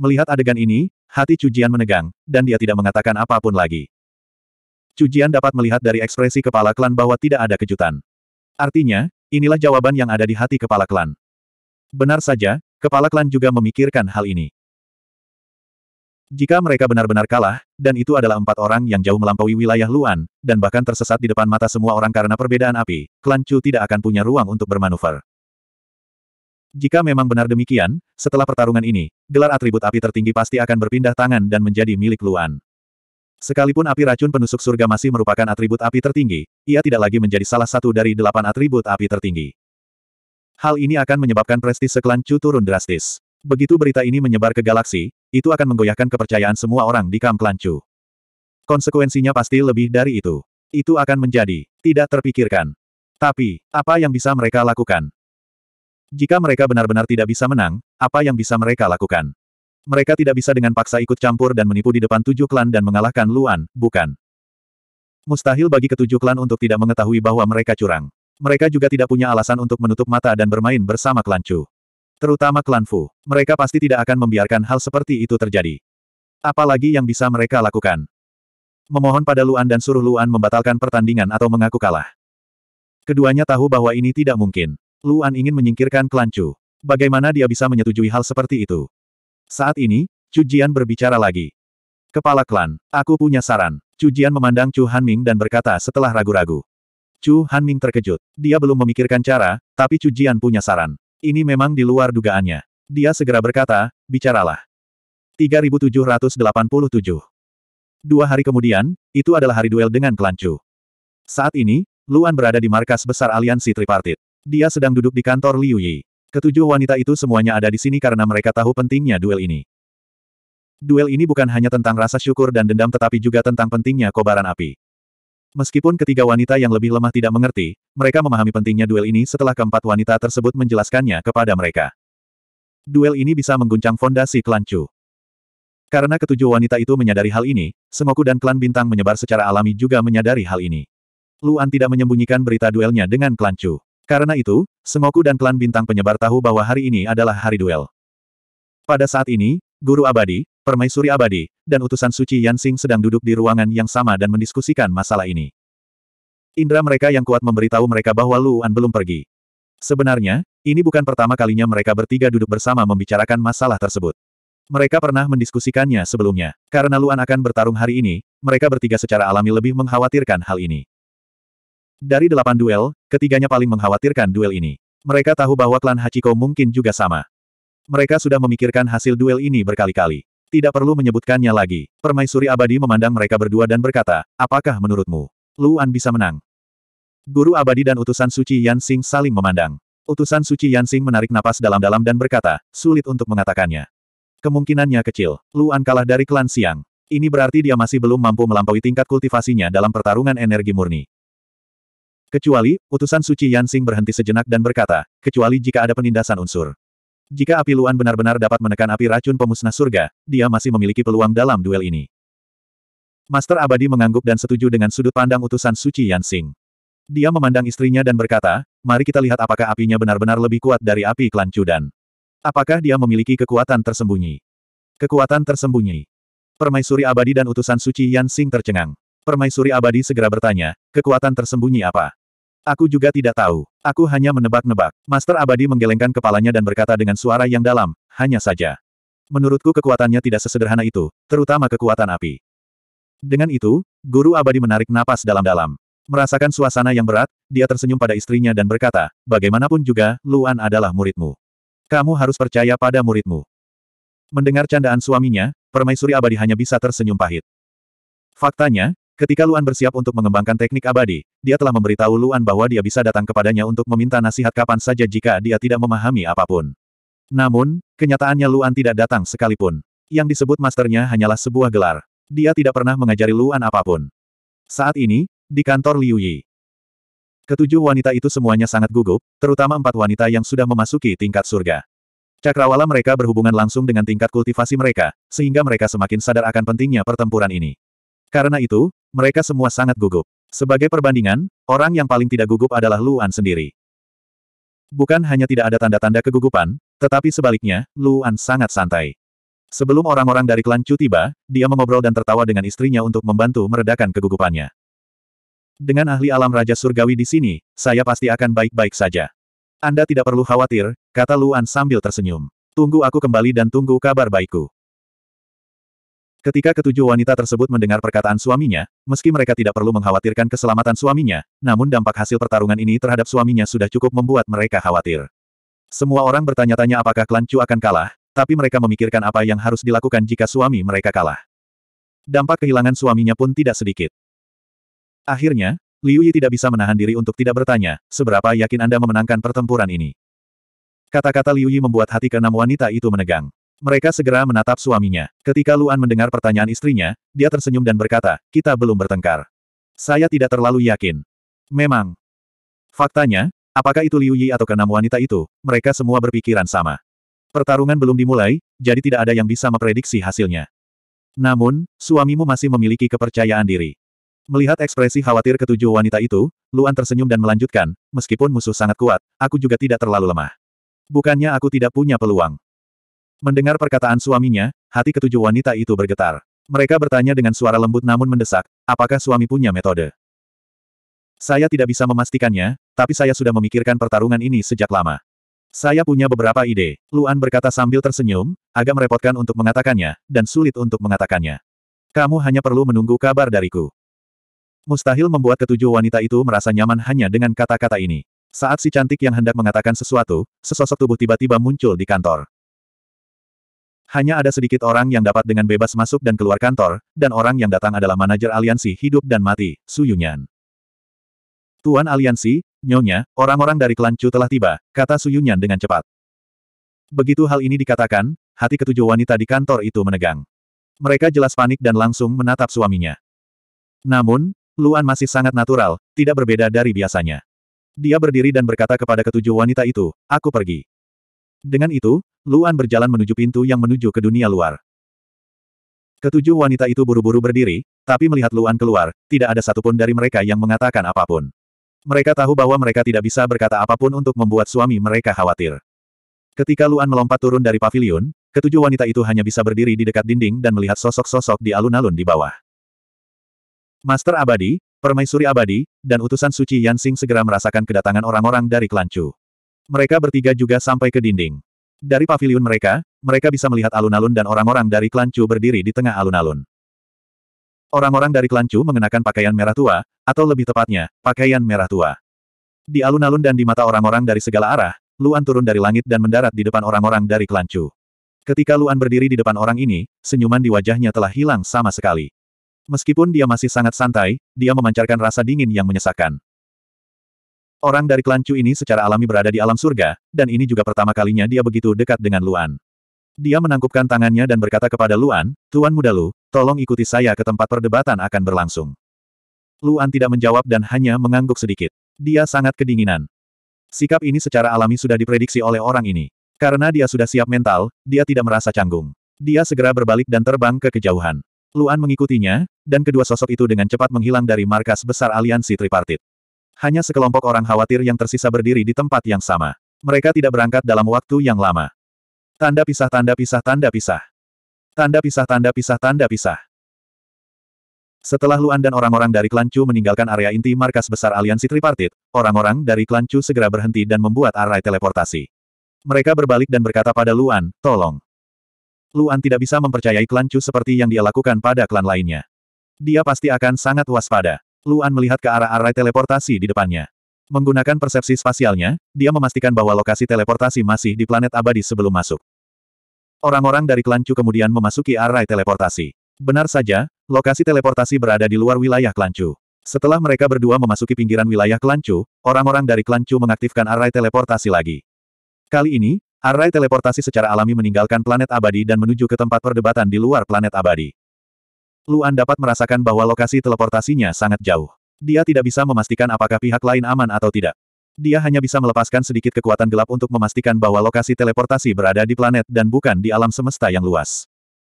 Melihat adegan ini, hati Chu Jian menegang, dan dia tidak mengatakan apapun lagi. Chu Jian dapat melihat dari ekspresi kepala klan bahwa tidak ada kejutan. Artinya, inilah jawaban yang ada di hati kepala klan. Benar saja, kepala klan juga memikirkan hal ini. Jika mereka benar-benar kalah, dan itu adalah empat orang yang jauh melampaui wilayah Luan, dan bahkan tersesat di depan mata semua orang karena perbedaan api, klan Chu tidak akan punya ruang untuk bermanuver. Jika memang benar demikian, setelah pertarungan ini, gelar atribut api tertinggi pasti akan berpindah tangan dan menjadi milik Luan. Sekalipun api racun penusuk surga masih merupakan atribut api tertinggi, ia tidak lagi menjadi salah satu dari delapan atribut api tertinggi. Hal ini akan menyebabkan prestis seklan Chu turun drastis. Begitu berita ini menyebar ke galaksi, itu akan menggoyahkan kepercayaan semua orang di kamp klan Chu. Konsekuensinya pasti lebih dari itu. Itu akan menjadi tidak terpikirkan. Tapi, apa yang bisa mereka lakukan? Jika mereka benar-benar tidak bisa menang, apa yang bisa mereka lakukan? Mereka tidak bisa dengan paksa ikut campur dan menipu di depan tujuh klan dan mengalahkan Luan, bukan? Mustahil bagi ketujuh klan untuk tidak mengetahui bahwa mereka curang. Mereka juga tidak punya alasan untuk menutup mata dan bermain bersama klan Chu. Terutama klan Fu. Mereka pasti tidak akan membiarkan hal seperti itu terjadi. Apalagi yang bisa mereka lakukan. Memohon pada Luan dan suruh Luan membatalkan pertandingan atau mengaku kalah. Keduanya tahu bahwa ini tidak mungkin. Luan ingin menyingkirkan klan Chu. Bagaimana dia bisa menyetujui hal seperti itu? Saat ini, Cujian berbicara lagi. Kepala klan, aku punya saran. Cujian memandang Chu Hanming dan berkata setelah ragu-ragu. Chu Hanming terkejut. Dia belum memikirkan cara, tapi Cujian punya saran. Ini memang di luar dugaannya. Dia segera berkata, bicaralah. 3787. Dua hari kemudian, itu adalah hari duel dengan klan Chu. Saat ini, Luan berada di markas besar aliansi tripartit. Dia sedang duduk di kantor Liu Yi. Ketujuh wanita itu semuanya ada di sini karena mereka tahu pentingnya duel ini. Duel ini bukan hanya tentang rasa syukur dan dendam tetapi juga tentang pentingnya kobaran api. Meskipun ketiga wanita yang lebih lemah tidak mengerti, mereka memahami pentingnya duel ini setelah keempat wanita tersebut menjelaskannya kepada mereka. Duel ini bisa mengguncang fondasi klan Chu. Karena ketujuh wanita itu menyadari hal ini, Semoku dan klan bintang menyebar secara alami juga menyadari hal ini. Luan tidak menyembunyikan berita duelnya dengan klan Chu. Karena itu, Sengoku dan klan bintang penyebar tahu bahwa hari ini adalah hari duel. Pada saat ini, Guru Abadi, Permaisuri Abadi, dan utusan suci Yansing sedang duduk di ruangan yang sama dan mendiskusikan masalah ini. Indra mereka yang kuat memberitahu mereka bahwa Luan belum pergi. Sebenarnya, ini bukan pertama kalinya mereka bertiga duduk bersama membicarakan masalah tersebut. Mereka pernah mendiskusikannya sebelumnya. Karena Luan akan bertarung hari ini, mereka bertiga secara alami lebih mengkhawatirkan hal ini. Dari delapan duel, ketiganya paling mengkhawatirkan duel ini. Mereka tahu bahwa klan Hachiko mungkin juga sama. Mereka sudah memikirkan hasil duel ini berkali-kali. Tidak perlu menyebutkannya lagi. Permaisuri abadi memandang mereka berdua dan berkata, apakah menurutmu? Luan bisa menang. Guru abadi dan utusan suci Yansing saling memandang. Utusan suci Yansing menarik napas dalam-dalam dan berkata, sulit untuk mengatakannya. Kemungkinannya kecil. Luan kalah dari klan Siang. Ini berarti dia masih belum mampu melampaui tingkat kultivasinya dalam pertarungan energi murni. Kecuali, utusan suci Yansing berhenti sejenak dan berkata, kecuali jika ada penindasan unsur. Jika api Luan benar-benar dapat menekan api racun pemusnah surga, dia masih memiliki peluang dalam duel ini. Master Abadi mengangguk dan setuju dengan sudut pandang utusan suci Yansing. Dia memandang istrinya dan berkata, mari kita lihat apakah apinya benar-benar lebih kuat dari api klan Cudan. Apakah dia memiliki kekuatan tersembunyi? Kekuatan tersembunyi. Permaisuri abadi dan utusan suci Yansing tercengang. Permaisuri abadi segera bertanya, kekuatan tersembunyi apa? Aku juga tidak tahu. Aku hanya menebak-nebak. Master Abadi menggelengkan kepalanya dan berkata dengan suara yang dalam, hanya saja. Menurutku kekuatannya tidak sesederhana itu, terutama kekuatan api. Dengan itu, Guru Abadi menarik napas dalam-dalam. Merasakan suasana yang berat, dia tersenyum pada istrinya dan berkata, bagaimanapun juga, Luan adalah muridmu. Kamu harus percaya pada muridmu. Mendengar candaan suaminya, permaisuri abadi hanya bisa tersenyum pahit. Faktanya, Ketika Luan bersiap untuk mengembangkan teknik abadi, dia telah memberitahu Luan bahwa dia bisa datang kepadanya untuk meminta nasihat kapan saja jika dia tidak memahami apapun. Namun, kenyataannya Luan tidak datang sekalipun. Yang disebut masternya hanyalah sebuah gelar. Dia tidak pernah mengajari Luan apapun. Saat ini, di kantor Liu Yi. Ketujuh wanita itu semuanya sangat gugup, terutama empat wanita yang sudah memasuki tingkat surga. Cakrawala mereka berhubungan langsung dengan tingkat kultivasi mereka, sehingga mereka semakin sadar akan pentingnya pertempuran ini. Karena itu, mereka semua sangat gugup. Sebagai perbandingan, orang yang paling tidak gugup adalah Luan sendiri. Bukan hanya tidak ada tanda-tanda kegugupan, tetapi sebaliknya, Luan sangat santai. Sebelum orang-orang dari klan Chu tiba, dia mengobrol dan tertawa dengan istrinya untuk membantu meredakan kegugupannya. Dengan ahli alam Raja Surgawi di sini, saya pasti akan baik-baik saja. Anda tidak perlu khawatir, kata Luan sambil tersenyum. Tunggu aku kembali dan tunggu kabar baikku. Ketika ketujuh wanita tersebut mendengar perkataan suaminya, meski mereka tidak perlu mengkhawatirkan keselamatan suaminya, namun dampak hasil pertarungan ini terhadap suaminya sudah cukup membuat mereka khawatir. Semua orang bertanya-tanya apakah klan Chu akan kalah, tapi mereka memikirkan apa yang harus dilakukan jika suami mereka kalah. Dampak kehilangan suaminya pun tidak sedikit. Akhirnya, Liu Yi tidak bisa menahan diri untuk tidak bertanya, seberapa yakin Anda memenangkan pertempuran ini. Kata-kata Liu Yi membuat hati keenam wanita itu menegang. Mereka segera menatap suaminya. Ketika Luan mendengar pertanyaan istrinya, dia tersenyum dan berkata, kita belum bertengkar. Saya tidak terlalu yakin. Memang. Faktanya, apakah itu Liu Yi atau keenam wanita itu, mereka semua berpikiran sama. Pertarungan belum dimulai, jadi tidak ada yang bisa memprediksi hasilnya. Namun, suamimu masih memiliki kepercayaan diri. Melihat ekspresi khawatir ketujuh wanita itu, Luan tersenyum dan melanjutkan, meskipun musuh sangat kuat, aku juga tidak terlalu lemah. Bukannya aku tidak punya peluang. Mendengar perkataan suaminya, hati ketujuh wanita itu bergetar. Mereka bertanya dengan suara lembut namun mendesak, apakah suami punya metode? Saya tidak bisa memastikannya, tapi saya sudah memikirkan pertarungan ini sejak lama. Saya punya beberapa ide, Luan berkata sambil tersenyum, agak merepotkan untuk mengatakannya, dan sulit untuk mengatakannya. Kamu hanya perlu menunggu kabar dariku. Mustahil membuat ketujuh wanita itu merasa nyaman hanya dengan kata-kata ini. Saat si cantik yang hendak mengatakan sesuatu, sesosok tubuh tiba-tiba muncul di kantor hanya ada sedikit orang yang dapat dengan bebas masuk dan keluar kantor, dan orang yang datang adalah manajer aliansi hidup dan mati, Su Yunyan. Tuan aliansi, nyonya, orang-orang dari klan Chu telah tiba, kata Su Yunyan dengan cepat. Begitu hal ini dikatakan, hati ketujuh wanita di kantor itu menegang. Mereka jelas panik dan langsung menatap suaminya. Namun, Luan masih sangat natural, tidak berbeda dari biasanya. Dia berdiri dan berkata kepada ketujuh wanita itu, aku pergi. Dengan itu, Luan berjalan menuju pintu yang menuju ke dunia luar. Ketujuh wanita itu buru-buru berdiri, tapi melihat Luan keluar, tidak ada satupun dari mereka yang mengatakan apapun. Mereka tahu bahwa mereka tidak bisa berkata apapun untuk membuat suami mereka khawatir. Ketika Luan melompat turun dari pavilion, ketujuh wanita itu hanya bisa berdiri di dekat dinding dan melihat sosok-sosok di alun-alun di bawah. Master Abadi, Permaisuri Abadi, dan utusan suci Yansing segera merasakan kedatangan orang-orang dari Kelancu. Mereka bertiga juga sampai ke dinding. Dari paviliun mereka, mereka bisa melihat alun-alun dan orang-orang dari klan Chu berdiri di tengah alun-alun. Orang-orang dari klan Chu mengenakan pakaian merah tua, atau lebih tepatnya, pakaian merah tua. Di alun-alun dan di mata orang-orang dari segala arah, Luan turun dari langit dan mendarat di depan orang-orang dari klan Chu. Ketika Luan berdiri di depan orang ini, senyuman di wajahnya telah hilang sama sekali. Meskipun dia masih sangat santai, dia memancarkan rasa dingin yang menyesakkan. Orang dari klan Chu ini secara alami berada di alam surga, dan ini juga pertama kalinya dia begitu dekat dengan Luan. Dia menangkupkan tangannya dan berkata kepada Luan, Tuan Muda Lu, tolong ikuti saya ke tempat perdebatan akan berlangsung. Luan tidak menjawab dan hanya mengangguk sedikit. Dia sangat kedinginan. Sikap ini secara alami sudah diprediksi oleh orang ini. Karena dia sudah siap mental, dia tidak merasa canggung. Dia segera berbalik dan terbang ke kejauhan. Luan mengikutinya, dan kedua sosok itu dengan cepat menghilang dari markas besar aliansi tripartit. Hanya sekelompok orang khawatir yang tersisa berdiri di tempat yang sama. Mereka tidak berangkat dalam waktu yang lama. Tanda pisah tanda pisah tanda pisah. Tanda pisah tanda pisah tanda pisah. Setelah Luan dan orang-orang dari klan Chu meninggalkan area inti markas besar aliansi tripartit, orang-orang dari klan Chu segera berhenti dan membuat arai teleportasi. Mereka berbalik dan berkata pada Luan, tolong. Luan tidak bisa mempercayai klan Chu seperti yang dia lakukan pada klan lainnya. Dia pasti akan sangat waspada. Luan melihat ke arah array teleportasi di depannya. Menggunakan persepsi spasialnya, dia memastikan bahwa lokasi teleportasi masih di planet abadi sebelum masuk. Orang-orang dari klancu kemudian memasuki array teleportasi. Benar saja, lokasi teleportasi berada di luar wilayah klancu. Setelah mereka berdua memasuki pinggiran wilayah klancu, orang-orang dari klancu mengaktifkan array teleportasi lagi. Kali ini, array teleportasi secara alami meninggalkan planet abadi dan menuju ke tempat perdebatan di luar planet abadi. Luan dapat merasakan bahwa lokasi teleportasinya sangat jauh. Dia tidak bisa memastikan apakah pihak lain aman atau tidak. Dia hanya bisa melepaskan sedikit kekuatan gelap untuk memastikan bahwa lokasi teleportasi berada di planet dan bukan di alam semesta yang luas.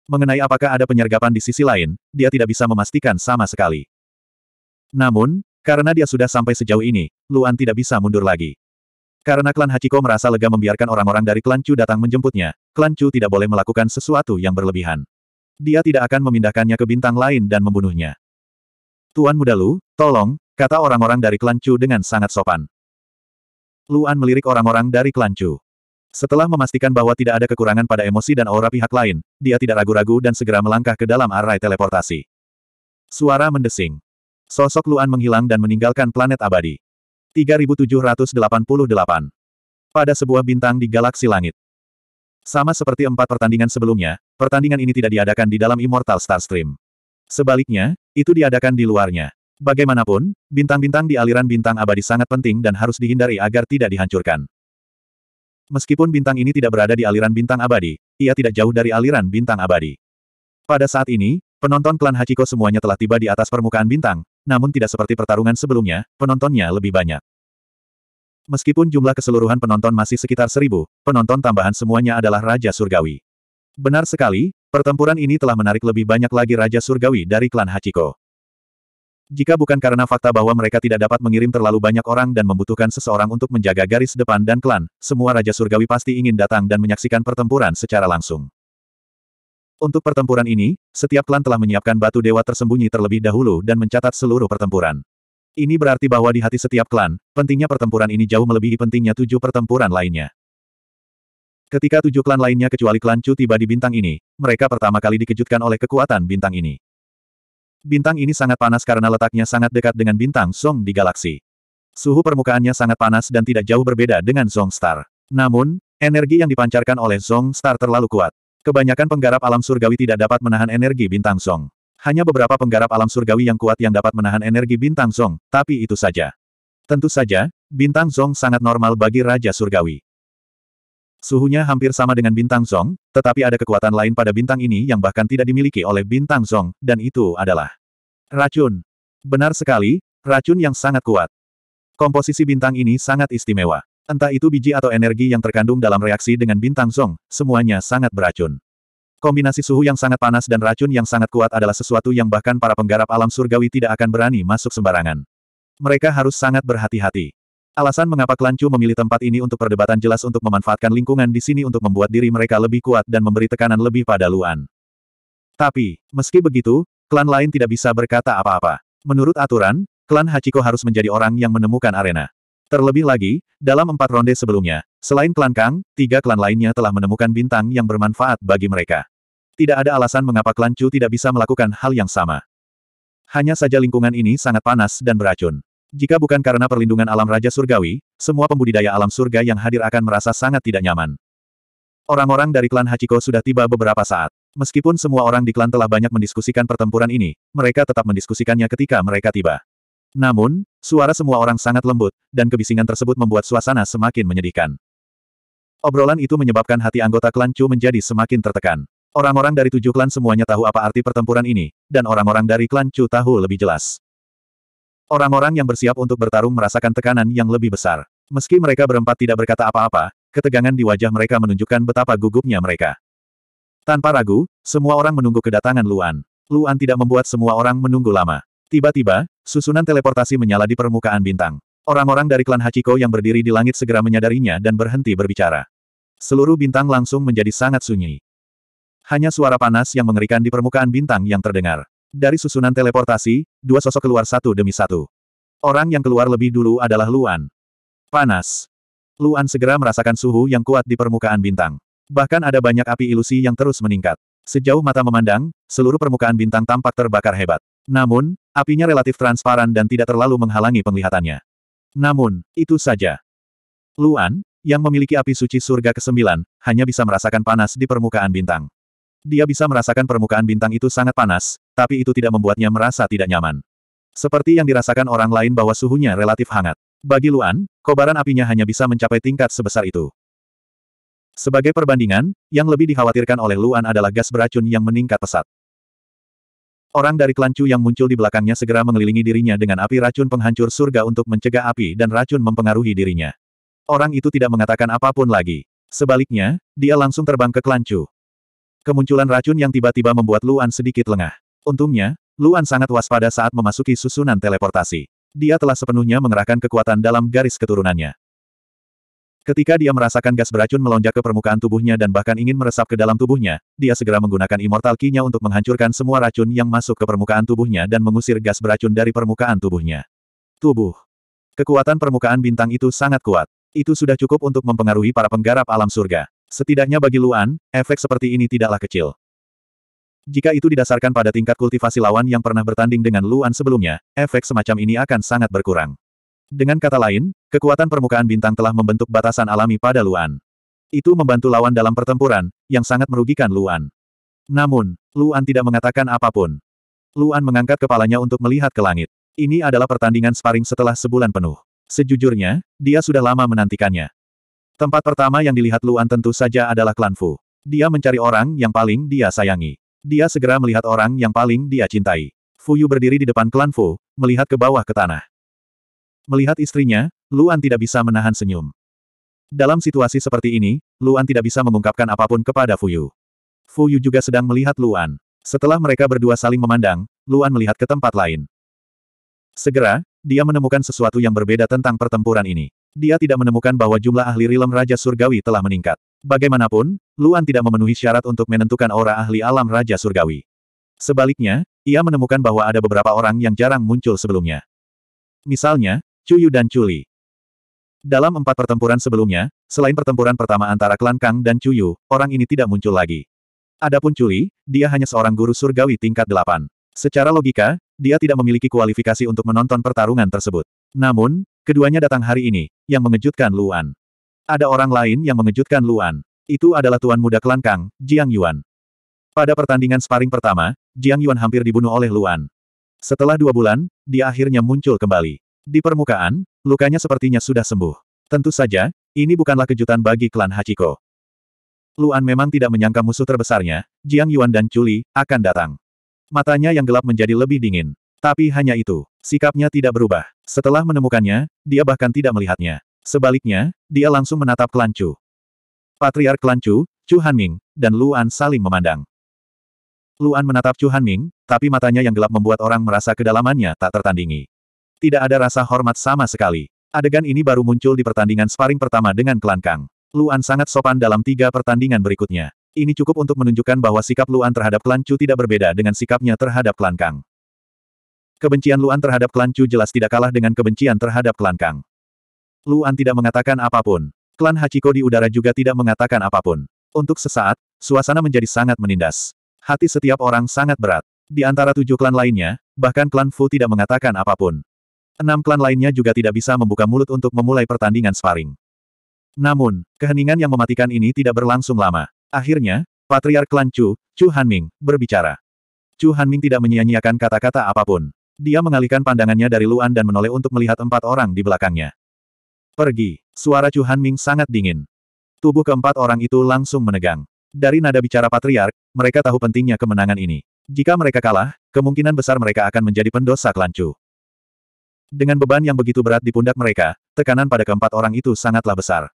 Mengenai apakah ada penyergapan di sisi lain, dia tidak bisa memastikan sama sekali. Namun, karena dia sudah sampai sejauh ini, Luan tidak bisa mundur lagi. Karena klan Hachiko merasa lega membiarkan orang-orang dari klan Chu datang menjemputnya, klan Chu tidak boleh melakukan sesuatu yang berlebihan. Dia tidak akan memindahkannya ke bintang lain dan membunuhnya. Tuan muda Lu, tolong, kata orang-orang dari klan Chu dengan sangat sopan. Luan melirik orang-orang dari klan Chu. Setelah memastikan bahwa tidak ada kekurangan pada emosi dan aura pihak lain, dia tidak ragu-ragu dan segera melangkah ke dalam arai teleportasi. Suara mendesing. Sosok Luan menghilang dan meninggalkan planet abadi. 3788. Pada sebuah bintang di galaksi langit. Sama seperti empat pertandingan sebelumnya, pertandingan ini tidak diadakan di dalam Immortal Star Stream. Sebaliknya, itu diadakan di luarnya. Bagaimanapun, bintang-bintang di aliran bintang abadi sangat penting dan harus dihindari agar tidak dihancurkan. Meskipun bintang ini tidak berada di aliran bintang abadi, ia tidak jauh dari aliran bintang abadi. Pada saat ini, penonton klan Hachiko semuanya telah tiba di atas permukaan bintang, namun tidak seperti pertarungan sebelumnya, penontonnya lebih banyak. Meskipun jumlah keseluruhan penonton masih sekitar seribu, penonton tambahan semuanya adalah Raja Surgawi. Benar sekali, pertempuran ini telah menarik lebih banyak lagi Raja Surgawi dari klan Hachiko. Jika bukan karena fakta bahwa mereka tidak dapat mengirim terlalu banyak orang dan membutuhkan seseorang untuk menjaga garis depan dan klan, semua Raja Surgawi pasti ingin datang dan menyaksikan pertempuran secara langsung. Untuk pertempuran ini, setiap klan telah menyiapkan batu dewa tersembunyi terlebih dahulu dan mencatat seluruh pertempuran. Ini berarti bahwa di hati setiap klan, pentingnya pertempuran ini jauh melebihi pentingnya tujuh pertempuran lainnya. Ketika tujuh klan lainnya kecuali klan Chu tiba di bintang ini, mereka pertama kali dikejutkan oleh kekuatan bintang ini. Bintang ini sangat panas karena letaknya sangat dekat dengan bintang Song di galaksi. Suhu permukaannya sangat panas dan tidak jauh berbeda dengan Song Star. Namun, energi yang dipancarkan oleh Song Star terlalu kuat. Kebanyakan penggarap alam surgawi tidak dapat menahan energi bintang Song. Hanya beberapa penggarap alam surgawi yang kuat yang dapat menahan energi bintang Zong, tapi itu saja. Tentu saja, bintang Zong sangat normal bagi Raja Surgawi. Suhunya hampir sama dengan bintang Zong, tetapi ada kekuatan lain pada bintang ini yang bahkan tidak dimiliki oleh bintang Zong, dan itu adalah racun. Benar sekali, racun yang sangat kuat. Komposisi bintang ini sangat istimewa. Entah itu biji atau energi yang terkandung dalam reaksi dengan bintang Zong, semuanya sangat beracun. Kombinasi suhu yang sangat panas dan racun yang sangat kuat adalah sesuatu yang bahkan para penggarap alam surgawi tidak akan berani masuk sembarangan. Mereka harus sangat berhati-hati. Alasan mengapa klan Chu memilih tempat ini untuk perdebatan jelas untuk memanfaatkan lingkungan di sini untuk membuat diri mereka lebih kuat dan memberi tekanan lebih pada Luan. Tapi, meski begitu, klan lain tidak bisa berkata apa-apa. Menurut aturan, klan Hachiko harus menjadi orang yang menemukan arena. Terlebih lagi, dalam empat ronde sebelumnya, selain klan Kang, tiga klan lainnya telah menemukan bintang yang bermanfaat bagi mereka. Tidak ada alasan mengapa klan Chu tidak bisa melakukan hal yang sama. Hanya saja lingkungan ini sangat panas dan beracun. Jika bukan karena perlindungan alam Raja Surgawi, semua pembudidaya alam surga yang hadir akan merasa sangat tidak nyaman. Orang-orang dari klan Hachiko sudah tiba beberapa saat. Meskipun semua orang di klan telah banyak mendiskusikan pertempuran ini, mereka tetap mendiskusikannya ketika mereka tiba. Namun, suara semua orang sangat lembut, dan kebisingan tersebut membuat suasana semakin menyedihkan. Obrolan itu menyebabkan hati anggota klan Chu menjadi semakin tertekan. Orang-orang dari tujuh klan semuanya tahu apa arti pertempuran ini, dan orang-orang dari klan Chu tahu lebih jelas. Orang-orang yang bersiap untuk bertarung merasakan tekanan yang lebih besar. Meski mereka berempat tidak berkata apa-apa, ketegangan di wajah mereka menunjukkan betapa gugupnya mereka. Tanpa ragu, semua orang menunggu kedatangan Luan. Luan tidak membuat semua orang menunggu lama. Tiba-tiba, susunan teleportasi menyala di permukaan bintang. Orang-orang dari klan Hachiko yang berdiri di langit segera menyadarinya dan berhenti berbicara. Seluruh bintang langsung menjadi sangat sunyi. Hanya suara panas yang mengerikan di permukaan bintang yang terdengar. Dari susunan teleportasi, dua sosok keluar satu demi satu. Orang yang keluar lebih dulu adalah Luan. Panas. Luan segera merasakan suhu yang kuat di permukaan bintang. Bahkan ada banyak api ilusi yang terus meningkat. Sejauh mata memandang, seluruh permukaan bintang tampak terbakar hebat. Namun, apinya relatif transparan dan tidak terlalu menghalangi penglihatannya. Namun, itu saja. Luan, yang memiliki api suci surga ke-9, hanya bisa merasakan panas di permukaan bintang. Dia bisa merasakan permukaan bintang itu sangat panas, tapi itu tidak membuatnya merasa tidak nyaman. Seperti yang dirasakan orang lain bahwa suhunya relatif hangat. Bagi Luan, kobaran apinya hanya bisa mencapai tingkat sebesar itu. Sebagai perbandingan, yang lebih dikhawatirkan oleh Luan adalah gas beracun yang meningkat pesat. Orang dari klan yang muncul di belakangnya segera mengelilingi dirinya dengan api racun penghancur surga untuk mencegah api dan racun mempengaruhi dirinya. Orang itu tidak mengatakan apapun lagi. Sebaliknya, dia langsung terbang ke klan Kemunculan racun yang tiba-tiba membuat Luan sedikit lengah. Untungnya, Luan sangat waspada saat memasuki susunan teleportasi. Dia telah sepenuhnya mengerahkan kekuatan dalam garis keturunannya. Ketika dia merasakan gas beracun melonjak ke permukaan tubuhnya dan bahkan ingin meresap ke dalam tubuhnya, dia segera menggunakan immortal key-nya untuk menghancurkan semua racun yang masuk ke permukaan tubuhnya dan mengusir gas beracun dari permukaan tubuhnya. Tubuh. Kekuatan permukaan bintang itu sangat kuat. Itu sudah cukup untuk mempengaruhi para penggarap alam surga. Setidaknya bagi Luan, efek seperti ini tidaklah kecil. Jika itu didasarkan pada tingkat kultivasi lawan yang pernah bertanding dengan Luan sebelumnya, efek semacam ini akan sangat berkurang. Dengan kata lain, kekuatan permukaan bintang telah membentuk batasan alami pada Luan. Itu membantu lawan dalam pertempuran, yang sangat merugikan Luan. Namun, Luan tidak mengatakan apapun. Luan mengangkat kepalanya untuk melihat ke langit. Ini adalah pertandingan sparing setelah sebulan penuh. Sejujurnya, dia sudah lama menantikannya. Tempat pertama yang dilihat Luan tentu saja adalah klan Fu. Dia mencari orang yang paling dia sayangi. Dia segera melihat orang yang paling dia cintai. Fu Yu berdiri di depan klan Fu, melihat ke bawah ke tanah. Melihat istrinya, Luan tidak bisa menahan senyum. Dalam situasi seperti ini, Luan tidak bisa mengungkapkan apapun kepada Fu Yu. Fu Yu juga sedang melihat Luan. Setelah mereka berdua saling memandang, Luan melihat ke tempat lain. Segera, dia menemukan sesuatu yang berbeda tentang pertempuran ini. Dia tidak menemukan bahwa jumlah ahli rilem Raja Surgawi telah meningkat. Bagaimanapun, Luan tidak memenuhi syarat untuk menentukan aura ahli alam Raja Surgawi. Sebaliknya, ia menemukan bahwa ada beberapa orang yang jarang muncul sebelumnya. Misalnya, Cuyu dan Culi. Dalam empat pertempuran sebelumnya, selain pertempuran pertama antara klan Kang dan Cuyu, orang ini tidak muncul lagi. Adapun Culi, dia hanya seorang guru surgawi tingkat delapan. Secara logika, dia tidak memiliki kualifikasi untuk menonton pertarungan tersebut. Namun, Keduanya datang hari ini, yang mengejutkan Luan. Ada orang lain yang mengejutkan Luan. Itu adalah tuan muda Kelangkang, Jiang Yuan. Pada pertandingan sparing pertama, Jiang Yuan hampir dibunuh oleh Luan. Setelah dua bulan, dia akhirnya muncul kembali. Di permukaan, lukanya sepertinya sudah sembuh. Tentu saja, ini bukanlah kejutan bagi klan Hachiko. Luan memang tidak menyangka musuh terbesarnya, Jiang Yuan dan Chuli, akan datang. Matanya yang gelap menjadi lebih dingin. Tapi hanya itu. Sikapnya tidak berubah. Setelah menemukannya, dia bahkan tidak melihatnya. Sebaliknya, dia langsung menatap Kelancu. Patriark Kelancu, Chu Hanming, dan Luan saling memandang. Luan menatap Chu Hanming, tapi matanya yang gelap membuat orang merasa kedalamannya tak tertandingi. Tidak ada rasa hormat sama sekali. Adegan ini baru muncul di pertandingan sparring pertama dengan klan Kang. Luan sangat sopan dalam tiga pertandingan berikutnya. Ini cukup untuk menunjukkan bahwa sikap Luan terhadap klan Chu tidak berbeda dengan sikapnya terhadap klan Kang. Kebencian Luan terhadap klan Chu jelas tidak kalah dengan kebencian terhadap klan Kang. Luan tidak mengatakan apapun. Klan Hachiko di udara juga tidak mengatakan apapun. Untuk sesaat, suasana menjadi sangat menindas. Hati setiap orang sangat berat. Di antara tujuh klan lainnya, bahkan klan Fu tidak mengatakan apapun. Enam klan lainnya juga tidak bisa membuka mulut untuk memulai pertandingan sparring. Namun, keheningan yang mematikan ini tidak berlangsung lama. Akhirnya, patriar klan Chu, Chu Hanming, berbicara. Chu Hanming tidak menyia-nyiakan kata-kata apapun. Dia mengalihkan pandangannya dari Luan dan menoleh untuk melihat empat orang di belakangnya. Pergi. Suara Chu Hanming sangat dingin. Tubuh keempat orang itu langsung menegang. Dari nada bicara patriark, mereka tahu pentingnya kemenangan ini. Jika mereka kalah, kemungkinan besar mereka akan menjadi pendosa lancu. Dengan beban yang begitu berat di pundak mereka, tekanan pada keempat orang itu sangatlah besar.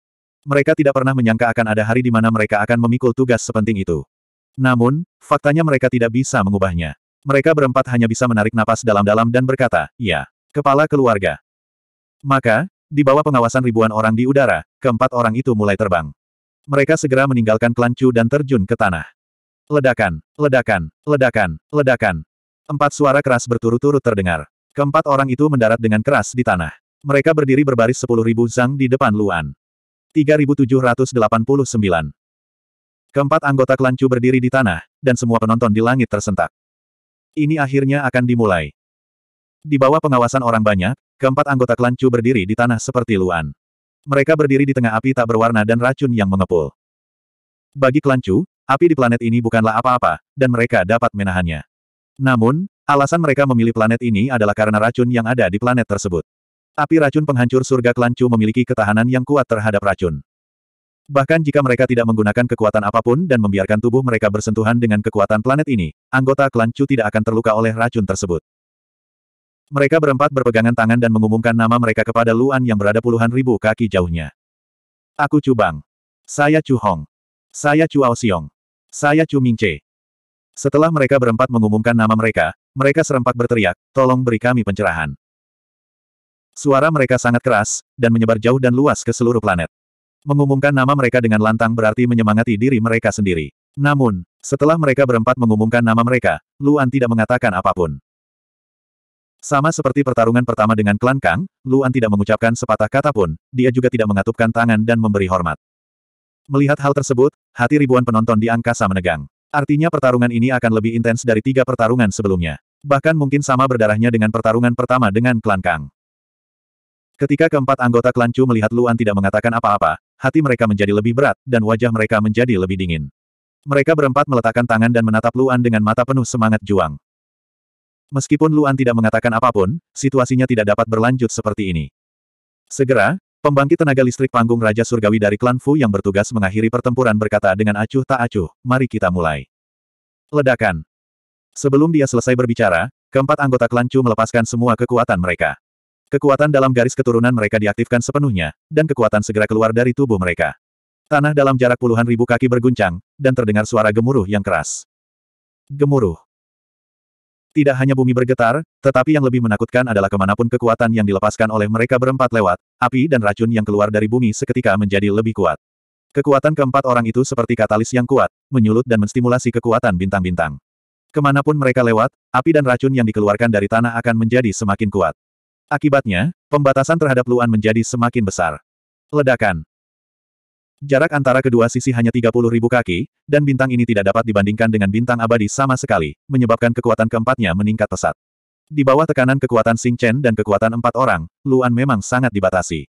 Mereka tidak pernah menyangka akan ada hari di mana mereka akan memikul tugas sepenting itu. Namun, faktanya mereka tidak bisa mengubahnya. Mereka berempat hanya bisa menarik napas dalam-dalam dan berkata, ya, kepala keluarga. Maka, di bawah pengawasan ribuan orang di udara, keempat orang itu mulai terbang. Mereka segera meninggalkan klan Chu dan terjun ke tanah. Ledakan, ledakan, ledakan, ledakan. Empat suara keras berturut-turut terdengar. Keempat orang itu mendarat dengan keras di tanah. Mereka berdiri berbaris 10.000 zang di depan Luan. 3789. Keempat anggota klan Chu berdiri di tanah, dan semua penonton di langit tersentak. Ini akhirnya akan dimulai. Di bawah pengawasan orang banyak, keempat anggota klan Chu berdiri di tanah seperti luan. Mereka berdiri di tengah api tak berwarna dan racun yang mengepul. Bagi klan Chu, api di planet ini bukanlah apa-apa, dan mereka dapat menahannya. Namun, alasan mereka memilih planet ini adalah karena racun yang ada di planet tersebut. Api racun penghancur surga klan Chu memiliki ketahanan yang kuat terhadap racun. Bahkan jika mereka tidak menggunakan kekuatan apapun dan membiarkan tubuh mereka bersentuhan dengan kekuatan planet ini, anggota klan Chu tidak akan terluka oleh racun tersebut. Mereka berempat berpegangan tangan dan mengumumkan nama mereka kepada Luan yang berada puluhan ribu kaki jauhnya. Aku Chu Bang. Saya Chu Hong. Saya Chu Aoxiong. Saya Chu Che. Setelah mereka berempat mengumumkan nama mereka, mereka serempak berteriak, tolong beri kami pencerahan. Suara mereka sangat keras, dan menyebar jauh dan luas ke seluruh planet. Mengumumkan nama mereka dengan lantang berarti menyemangati diri mereka sendiri. Namun, setelah mereka berempat mengumumkan nama mereka, Luan tidak mengatakan apapun. Sama seperti pertarungan pertama dengan klan Kang, Luan tidak mengucapkan sepatah kata pun, dia juga tidak mengatupkan tangan dan memberi hormat. Melihat hal tersebut, hati ribuan penonton di angkasa menegang. Artinya pertarungan ini akan lebih intens dari tiga pertarungan sebelumnya. Bahkan mungkin sama berdarahnya dengan pertarungan pertama dengan klan Kang. Ketika keempat anggota klan Chu melihat Luan tidak mengatakan apa-apa, hati mereka menjadi lebih berat, dan wajah mereka menjadi lebih dingin. Mereka berempat meletakkan tangan dan menatap Luan dengan mata penuh semangat juang. Meskipun Luan tidak mengatakan apapun, situasinya tidak dapat berlanjut seperti ini. Segera, pembangkit tenaga listrik panggung Raja Surgawi dari klan Fu yang bertugas mengakhiri pertempuran berkata dengan acuh tak acuh, mari kita mulai. Ledakan. Sebelum dia selesai berbicara, keempat anggota klan Chu melepaskan semua kekuatan mereka. Kekuatan dalam garis keturunan mereka diaktifkan sepenuhnya, dan kekuatan segera keluar dari tubuh mereka. Tanah dalam jarak puluhan ribu kaki berguncang, dan terdengar suara gemuruh yang keras. Gemuruh. Tidak hanya bumi bergetar, tetapi yang lebih menakutkan adalah kemanapun kekuatan yang dilepaskan oleh mereka berempat lewat, api dan racun yang keluar dari bumi seketika menjadi lebih kuat. Kekuatan keempat orang itu seperti katalis yang kuat, menyulut dan menstimulasi kekuatan bintang-bintang. Kemanapun mereka lewat, api dan racun yang dikeluarkan dari tanah akan menjadi semakin kuat. Akibatnya, pembatasan terhadap Luan menjadi semakin besar. Ledakan. Jarak antara kedua sisi hanya 30 ribu kaki, dan bintang ini tidak dapat dibandingkan dengan bintang abadi sama sekali, menyebabkan kekuatan keempatnya meningkat pesat. Di bawah tekanan kekuatan Sing Chen dan kekuatan empat orang, Luan memang sangat dibatasi.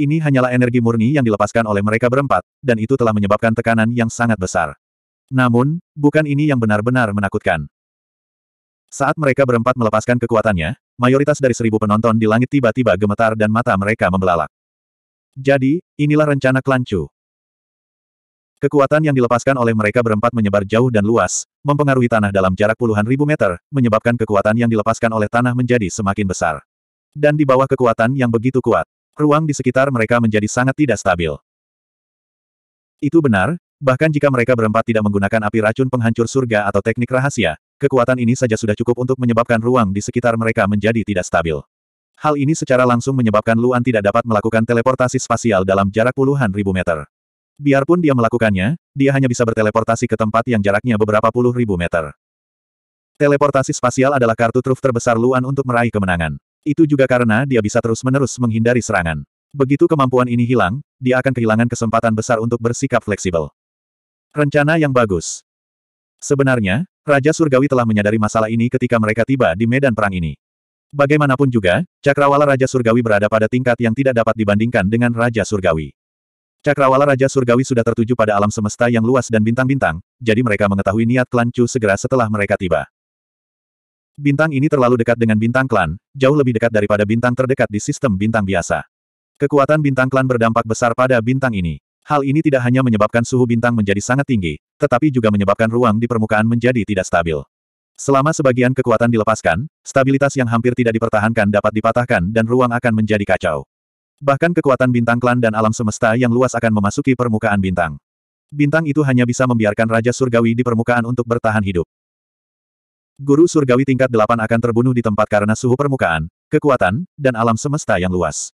Ini hanyalah energi murni yang dilepaskan oleh mereka berempat, dan itu telah menyebabkan tekanan yang sangat besar. Namun, bukan ini yang benar-benar menakutkan. Saat mereka berempat melepaskan kekuatannya, mayoritas dari seribu penonton di langit tiba-tiba gemetar dan mata mereka membelalak. Jadi, inilah rencana klan Kekuatan yang dilepaskan oleh mereka berempat menyebar jauh dan luas, mempengaruhi tanah dalam jarak puluhan ribu meter, menyebabkan kekuatan yang dilepaskan oleh tanah menjadi semakin besar. Dan di bawah kekuatan yang begitu kuat, ruang di sekitar mereka menjadi sangat tidak stabil. Itu benar, Bahkan jika mereka berempat tidak menggunakan api racun penghancur surga atau teknik rahasia, kekuatan ini saja sudah cukup untuk menyebabkan ruang di sekitar mereka menjadi tidak stabil. Hal ini secara langsung menyebabkan Luan tidak dapat melakukan teleportasi spasial dalam jarak puluhan ribu meter. Biarpun dia melakukannya, dia hanya bisa berteleportasi ke tempat yang jaraknya beberapa puluh ribu meter. Teleportasi spasial adalah kartu truf terbesar Luan untuk meraih kemenangan. Itu juga karena dia bisa terus-menerus menghindari serangan. Begitu kemampuan ini hilang, dia akan kehilangan kesempatan besar untuk bersikap fleksibel. Rencana yang bagus. Sebenarnya, Raja Surgawi telah menyadari masalah ini ketika mereka tiba di medan perang ini. Bagaimanapun juga, Cakrawala Raja Surgawi berada pada tingkat yang tidak dapat dibandingkan dengan Raja Surgawi. Cakrawala Raja Surgawi sudah tertuju pada alam semesta yang luas dan bintang-bintang, jadi mereka mengetahui niat klan Chu segera setelah mereka tiba. Bintang ini terlalu dekat dengan bintang klan, jauh lebih dekat daripada bintang terdekat di sistem bintang biasa. Kekuatan bintang klan berdampak besar pada bintang ini. Hal ini tidak hanya menyebabkan suhu bintang menjadi sangat tinggi, tetapi juga menyebabkan ruang di permukaan menjadi tidak stabil. Selama sebagian kekuatan dilepaskan, stabilitas yang hampir tidak dipertahankan dapat dipatahkan dan ruang akan menjadi kacau. Bahkan kekuatan bintang klan dan alam semesta yang luas akan memasuki permukaan bintang. Bintang itu hanya bisa membiarkan Raja Surgawi di permukaan untuk bertahan hidup. Guru Surgawi tingkat 8 akan terbunuh di tempat karena suhu permukaan, kekuatan, dan alam semesta yang luas.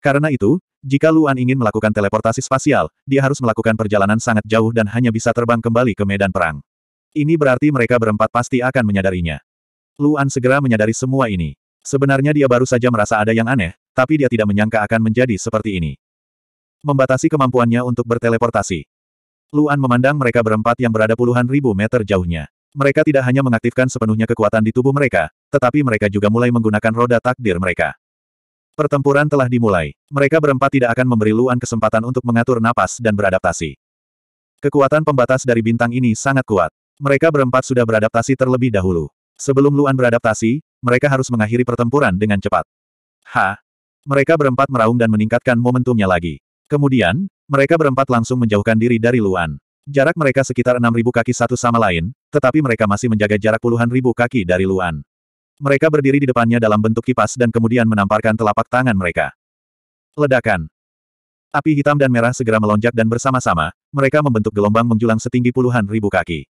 Karena itu, jika Luan ingin melakukan teleportasi spasial, dia harus melakukan perjalanan sangat jauh dan hanya bisa terbang kembali ke medan perang. Ini berarti mereka berempat pasti akan menyadarinya. Luan segera menyadari semua ini. Sebenarnya dia baru saja merasa ada yang aneh, tapi dia tidak menyangka akan menjadi seperti ini. Membatasi kemampuannya untuk berteleportasi. Luan memandang mereka berempat yang berada puluhan ribu meter jauhnya. Mereka tidak hanya mengaktifkan sepenuhnya kekuatan di tubuh mereka, tetapi mereka juga mulai menggunakan roda takdir mereka. Pertempuran telah dimulai. Mereka berempat tidak akan memberi Luan kesempatan untuk mengatur napas dan beradaptasi. Kekuatan pembatas dari bintang ini sangat kuat. Mereka berempat sudah beradaptasi terlebih dahulu. Sebelum Luan beradaptasi, mereka harus mengakhiri pertempuran dengan cepat. Ha! Mereka berempat meraung dan meningkatkan momentumnya lagi. Kemudian, mereka berempat langsung menjauhkan diri dari Luan. Jarak mereka sekitar 6.000 kaki satu sama lain, tetapi mereka masih menjaga jarak puluhan ribu kaki dari Luan. Mereka berdiri di depannya dalam bentuk kipas dan kemudian menamparkan telapak tangan mereka. Ledakan. Api hitam dan merah segera melonjak dan bersama-sama, mereka membentuk gelombang menjulang setinggi puluhan ribu kaki.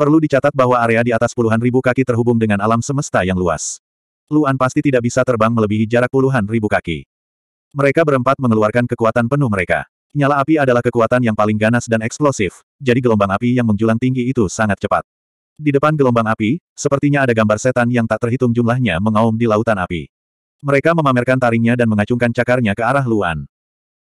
Perlu dicatat bahwa area di atas puluhan ribu kaki terhubung dengan alam semesta yang luas. Luan pasti tidak bisa terbang melebihi jarak puluhan ribu kaki. Mereka berempat mengeluarkan kekuatan penuh mereka. Nyala api adalah kekuatan yang paling ganas dan eksplosif, jadi gelombang api yang menjulang tinggi itu sangat cepat. Di depan gelombang api, sepertinya ada gambar setan yang tak terhitung jumlahnya mengaum di lautan api. Mereka memamerkan taringnya dan mengacungkan cakarnya ke arah Luan.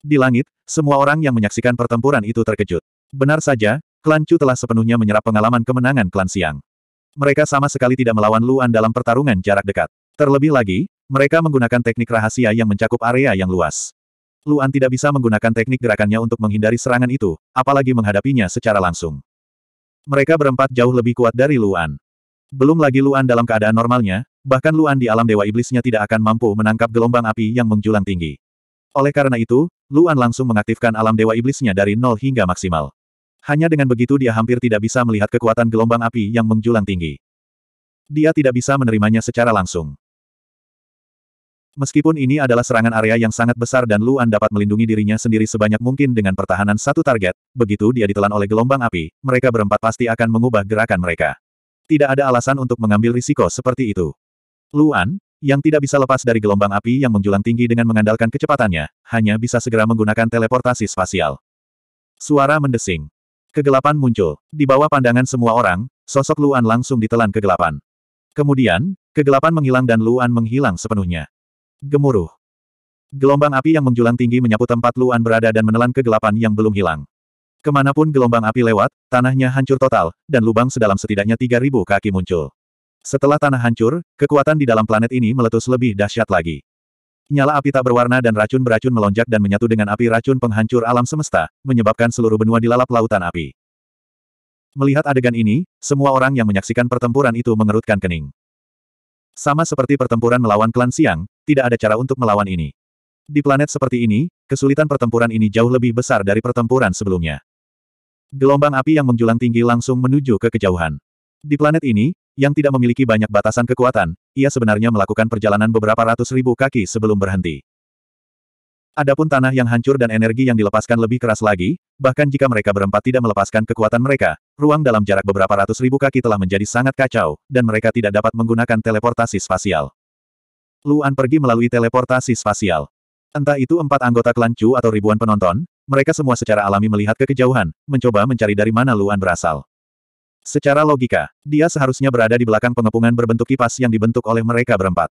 Di langit, semua orang yang menyaksikan pertempuran itu terkejut. Benar saja, klan Chu telah sepenuhnya menyerap pengalaman kemenangan klan Siang. Mereka sama sekali tidak melawan Luan dalam pertarungan jarak dekat. Terlebih lagi, mereka menggunakan teknik rahasia yang mencakup area yang luas. Luan tidak bisa menggunakan teknik gerakannya untuk menghindari serangan itu, apalagi menghadapinya secara langsung. Mereka berempat jauh lebih kuat dari Luan. Belum lagi Luan dalam keadaan normalnya, bahkan Luan di alam dewa iblisnya tidak akan mampu menangkap gelombang api yang menjulang tinggi. Oleh karena itu, Luan langsung mengaktifkan alam dewa iblisnya dari nol hingga maksimal. Hanya dengan begitu dia hampir tidak bisa melihat kekuatan gelombang api yang menjulang tinggi. Dia tidak bisa menerimanya secara langsung. Meskipun ini adalah serangan area yang sangat besar dan Luan dapat melindungi dirinya sendiri sebanyak mungkin dengan pertahanan satu target, begitu dia ditelan oleh gelombang api, mereka berempat pasti akan mengubah gerakan mereka. Tidak ada alasan untuk mengambil risiko seperti itu. Luan, yang tidak bisa lepas dari gelombang api yang menjulang tinggi dengan mengandalkan kecepatannya, hanya bisa segera menggunakan teleportasi spasial. Suara mendesing. Kegelapan muncul. Di bawah pandangan semua orang, sosok Luan langsung ditelan kegelapan. Kemudian, kegelapan menghilang dan Luan menghilang sepenuhnya. Gemuruh. Gelombang api yang menjulang tinggi menyapu tempat Luan berada dan menelan kegelapan yang belum hilang. Kemanapun gelombang api lewat, tanahnya hancur total, dan lubang sedalam setidaknya 3.000 kaki muncul. Setelah tanah hancur, kekuatan di dalam planet ini meletus lebih dahsyat lagi. Nyala api tak berwarna dan racun beracun melonjak dan menyatu dengan api racun penghancur alam semesta, menyebabkan seluruh benua dilalap lautan api. Melihat adegan ini, semua orang yang menyaksikan pertempuran itu mengerutkan kening. Sama seperti pertempuran melawan klan Siang, tidak ada cara untuk melawan ini. Di planet seperti ini, kesulitan pertempuran ini jauh lebih besar dari pertempuran sebelumnya. Gelombang api yang menjulang tinggi langsung menuju ke kejauhan. Di planet ini, yang tidak memiliki banyak batasan kekuatan, ia sebenarnya melakukan perjalanan beberapa ratus ribu kaki sebelum berhenti. Adapun tanah yang hancur dan energi yang dilepaskan lebih keras lagi, bahkan jika mereka berempat tidak melepaskan kekuatan mereka, ruang dalam jarak beberapa ratus ribu kaki telah menjadi sangat kacau, dan mereka tidak dapat menggunakan teleportasi spasial. Luan pergi melalui teleportasi spasial. Entah itu empat anggota klan Chu atau ribuan penonton, mereka semua secara alami melihat ke kejauhan, mencoba mencari dari mana Luan berasal. Secara logika, dia seharusnya berada di belakang pengepungan berbentuk kipas yang dibentuk oleh mereka berempat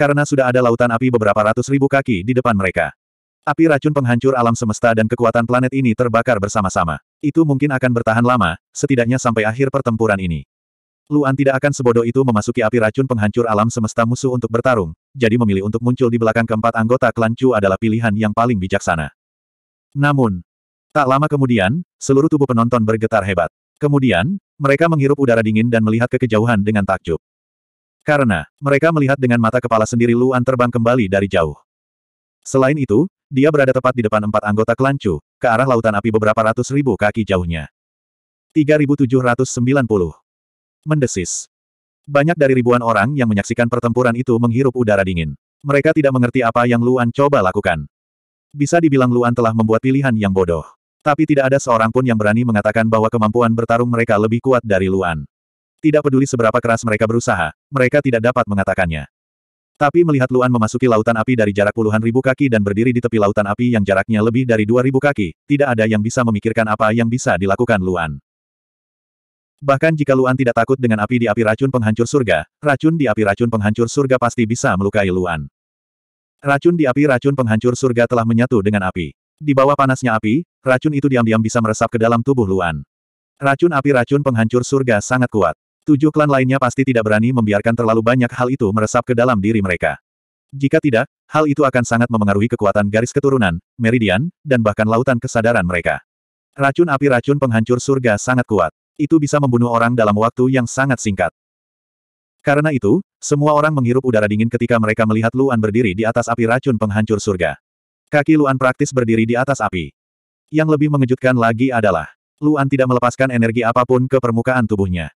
karena sudah ada lautan api beberapa ratus ribu kaki di depan mereka. Api racun penghancur alam semesta dan kekuatan planet ini terbakar bersama-sama. Itu mungkin akan bertahan lama, setidaknya sampai akhir pertempuran ini. Luan tidak akan sebodoh itu memasuki api racun penghancur alam semesta musuh untuk bertarung, jadi memilih untuk muncul di belakang keempat anggota klan Chu adalah pilihan yang paling bijaksana. Namun, tak lama kemudian, seluruh tubuh penonton bergetar hebat. Kemudian, mereka menghirup udara dingin dan melihat ke kejauhan dengan takjub. Karena, mereka melihat dengan mata kepala sendiri Luan terbang kembali dari jauh. Selain itu, dia berada tepat di depan empat anggota klan ke arah lautan api beberapa ratus ribu kaki jauhnya. 3790. Mendesis. Banyak dari ribuan orang yang menyaksikan pertempuran itu menghirup udara dingin. Mereka tidak mengerti apa yang Luan coba lakukan. Bisa dibilang Luan telah membuat pilihan yang bodoh. Tapi tidak ada seorang pun yang berani mengatakan bahwa kemampuan bertarung mereka lebih kuat dari Luan. Tidak peduli seberapa keras mereka berusaha, mereka tidak dapat mengatakannya. Tapi melihat Luan memasuki lautan api dari jarak puluhan ribu kaki dan berdiri di tepi lautan api yang jaraknya lebih dari dua ribu kaki, tidak ada yang bisa memikirkan apa yang bisa dilakukan Luan. Bahkan jika Luan tidak takut dengan api di api racun penghancur surga, racun di api racun penghancur surga pasti bisa melukai Luan. Racun di api racun penghancur surga telah menyatu dengan api. Di bawah panasnya api, racun itu diam-diam bisa meresap ke dalam tubuh Luan. Racun api racun penghancur surga sangat kuat. Tujuh klan lainnya pasti tidak berani membiarkan terlalu banyak hal itu meresap ke dalam diri mereka. Jika tidak, hal itu akan sangat memengaruhi kekuatan garis keturunan, meridian, dan bahkan lautan kesadaran mereka. Racun api racun penghancur surga sangat kuat. Itu bisa membunuh orang dalam waktu yang sangat singkat. Karena itu, semua orang menghirup udara dingin ketika mereka melihat Luan berdiri di atas api racun penghancur surga. Kaki Luan praktis berdiri di atas api. Yang lebih mengejutkan lagi adalah, Luan tidak melepaskan energi apapun ke permukaan tubuhnya.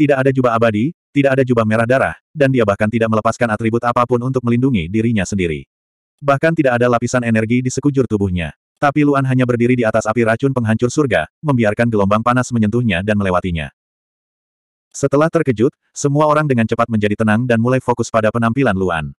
Tidak ada jubah abadi, tidak ada jubah merah darah, dan dia bahkan tidak melepaskan atribut apapun untuk melindungi dirinya sendiri. Bahkan tidak ada lapisan energi di sekujur tubuhnya. Tapi Luan hanya berdiri di atas api racun penghancur surga, membiarkan gelombang panas menyentuhnya dan melewatinya. Setelah terkejut, semua orang dengan cepat menjadi tenang dan mulai fokus pada penampilan Luan.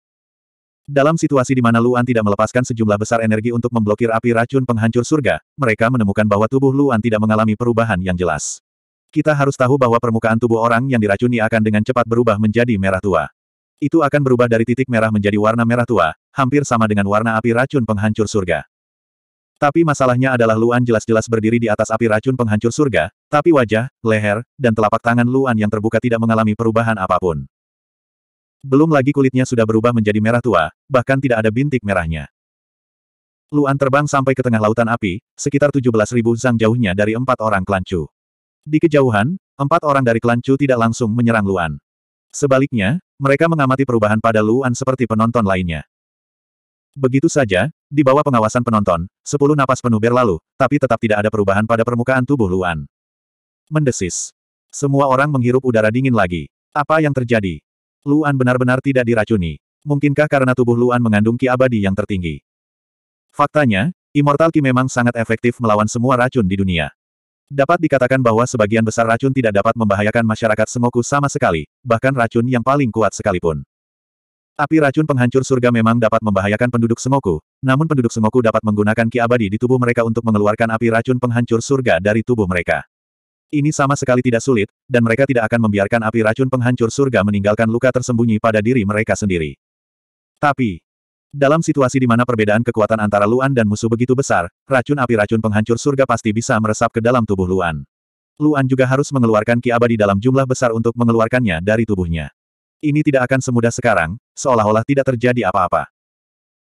Dalam situasi di mana Luan tidak melepaskan sejumlah besar energi untuk memblokir api racun penghancur surga, mereka menemukan bahwa tubuh Luan tidak mengalami perubahan yang jelas. Kita harus tahu bahwa permukaan tubuh orang yang diracuni akan dengan cepat berubah menjadi merah tua. Itu akan berubah dari titik merah menjadi warna merah tua, hampir sama dengan warna api racun penghancur surga. Tapi masalahnya adalah Luan jelas-jelas berdiri di atas api racun penghancur surga, tapi wajah, leher, dan telapak tangan Luan yang terbuka tidak mengalami perubahan apapun. Belum lagi kulitnya sudah berubah menjadi merah tua, bahkan tidak ada bintik merahnya. Luan terbang sampai ke tengah lautan api, sekitar 17.000 zang jauhnya dari empat orang klancu. Di kejauhan, empat orang dari klan Chu tidak langsung menyerang Luan. Sebaliknya, mereka mengamati perubahan pada Luan seperti penonton lainnya. Begitu saja, di bawah pengawasan penonton, sepuluh napas penuh berlalu, tapi tetap tidak ada perubahan pada permukaan tubuh Luan. Mendesis. Semua orang menghirup udara dingin lagi. Apa yang terjadi? Luan benar-benar tidak diracuni. Mungkinkah karena tubuh Luan mengandung ki abadi yang tertinggi? Faktanya, Immortal Ki memang sangat efektif melawan semua racun di dunia. Dapat dikatakan bahwa sebagian besar racun tidak dapat membahayakan masyarakat semoku sama sekali, bahkan racun yang paling kuat sekalipun. Api racun penghancur surga memang dapat membahayakan penduduk semoku. namun penduduk semoku dapat menggunakan ki abadi di tubuh mereka untuk mengeluarkan api racun penghancur surga dari tubuh mereka. Ini sama sekali tidak sulit, dan mereka tidak akan membiarkan api racun penghancur surga meninggalkan luka tersembunyi pada diri mereka sendiri. Tapi, dalam situasi di mana perbedaan kekuatan antara Luan dan musuh begitu besar, racun api racun penghancur surga pasti bisa meresap ke dalam tubuh Luan. Luan juga harus mengeluarkan ki abadi dalam jumlah besar untuk mengeluarkannya dari tubuhnya. Ini tidak akan semudah sekarang, seolah-olah tidak terjadi apa-apa.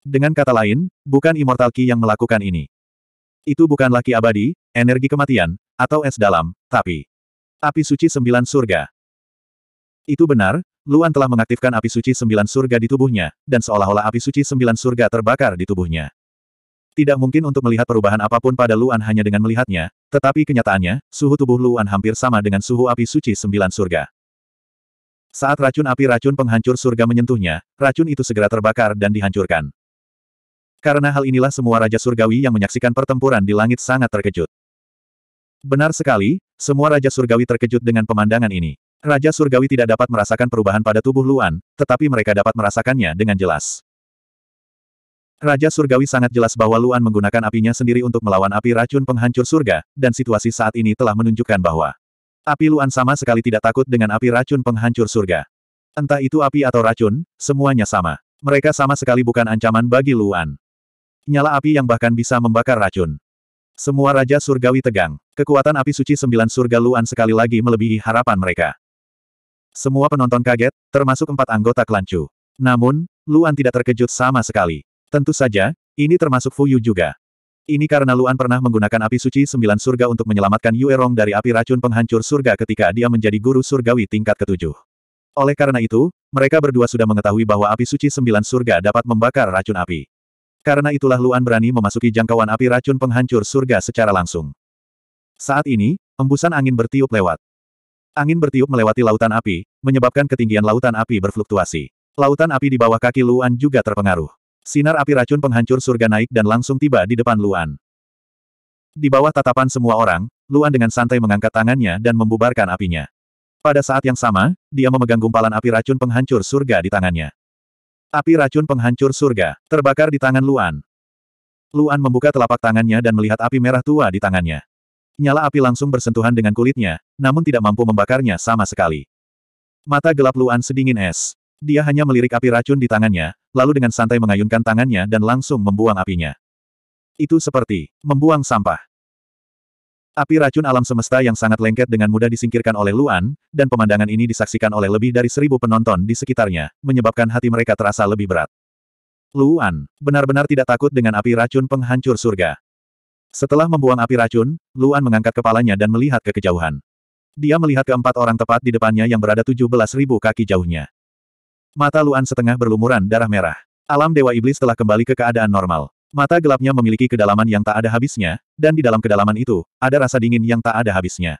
Dengan kata lain, bukan Immortal Ki yang melakukan ini. Itu bukan laki abadi, energi kematian, atau es dalam, tapi api suci sembilan surga. Itu benar, Luan telah mengaktifkan api suci sembilan surga di tubuhnya, dan seolah-olah api suci sembilan surga terbakar di tubuhnya. Tidak mungkin untuk melihat perubahan apapun pada Luan hanya dengan melihatnya, tetapi kenyataannya, suhu tubuh Luan hampir sama dengan suhu api suci sembilan surga. Saat racun api racun penghancur surga menyentuhnya, racun itu segera terbakar dan dihancurkan. Karena hal inilah semua Raja Surgawi yang menyaksikan pertempuran di langit sangat terkejut. Benar sekali, semua Raja Surgawi terkejut dengan pemandangan ini. Raja Surgawi tidak dapat merasakan perubahan pada tubuh Luan, tetapi mereka dapat merasakannya dengan jelas. Raja Surgawi sangat jelas bahwa Luan menggunakan apinya sendiri untuk melawan api racun penghancur surga, dan situasi saat ini telah menunjukkan bahwa api Luan sama sekali tidak takut dengan api racun penghancur surga. Entah itu api atau racun, semuanya sama. Mereka sama sekali bukan ancaman bagi Luan. Nyala api yang bahkan bisa membakar racun. Semua Raja Surgawi tegang. Kekuatan api suci sembilan surga Luan sekali lagi melebihi harapan mereka. Semua penonton kaget, termasuk empat anggota klan Chu. Namun, Luan tidak terkejut sama sekali. Tentu saja, ini termasuk Fuyu juga. Ini karena Luan pernah menggunakan api suci sembilan surga untuk menyelamatkan Yue Rong dari api racun penghancur surga ketika dia menjadi guru surgawi tingkat ketujuh. Oleh karena itu, mereka berdua sudah mengetahui bahwa api suci sembilan surga dapat membakar racun api. Karena itulah Luan berani memasuki jangkauan api racun penghancur surga secara langsung. Saat ini, embusan angin bertiup lewat. Angin bertiup melewati lautan api, menyebabkan ketinggian lautan api berfluktuasi. Lautan api di bawah kaki Luan juga terpengaruh. Sinar api racun penghancur surga naik dan langsung tiba di depan Luan. Di bawah tatapan semua orang, Luan dengan santai mengangkat tangannya dan membubarkan apinya. Pada saat yang sama, dia memegang gumpalan api racun penghancur surga di tangannya. Api racun penghancur surga, terbakar di tangan Luan. Luan membuka telapak tangannya dan melihat api merah tua di tangannya nyala api langsung bersentuhan dengan kulitnya, namun tidak mampu membakarnya sama sekali. Mata gelap Luan sedingin es. Dia hanya melirik api racun di tangannya, lalu dengan santai mengayunkan tangannya dan langsung membuang apinya. Itu seperti membuang sampah. Api racun alam semesta yang sangat lengket dengan mudah disingkirkan oleh Luan, dan pemandangan ini disaksikan oleh lebih dari seribu penonton di sekitarnya, menyebabkan hati mereka terasa lebih berat. Luan, benar-benar tidak takut dengan api racun penghancur surga. Setelah membuang api racun, Luan mengangkat kepalanya dan melihat ke kejauhan. Dia melihat keempat orang tepat di depannya yang berada 17.000 kaki jauhnya. Mata Luan setengah berlumuran darah merah. Alam Dewa Iblis telah kembali ke keadaan normal. Mata gelapnya memiliki kedalaman yang tak ada habisnya, dan di dalam kedalaman itu, ada rasa dingin yang tak ada habisnya.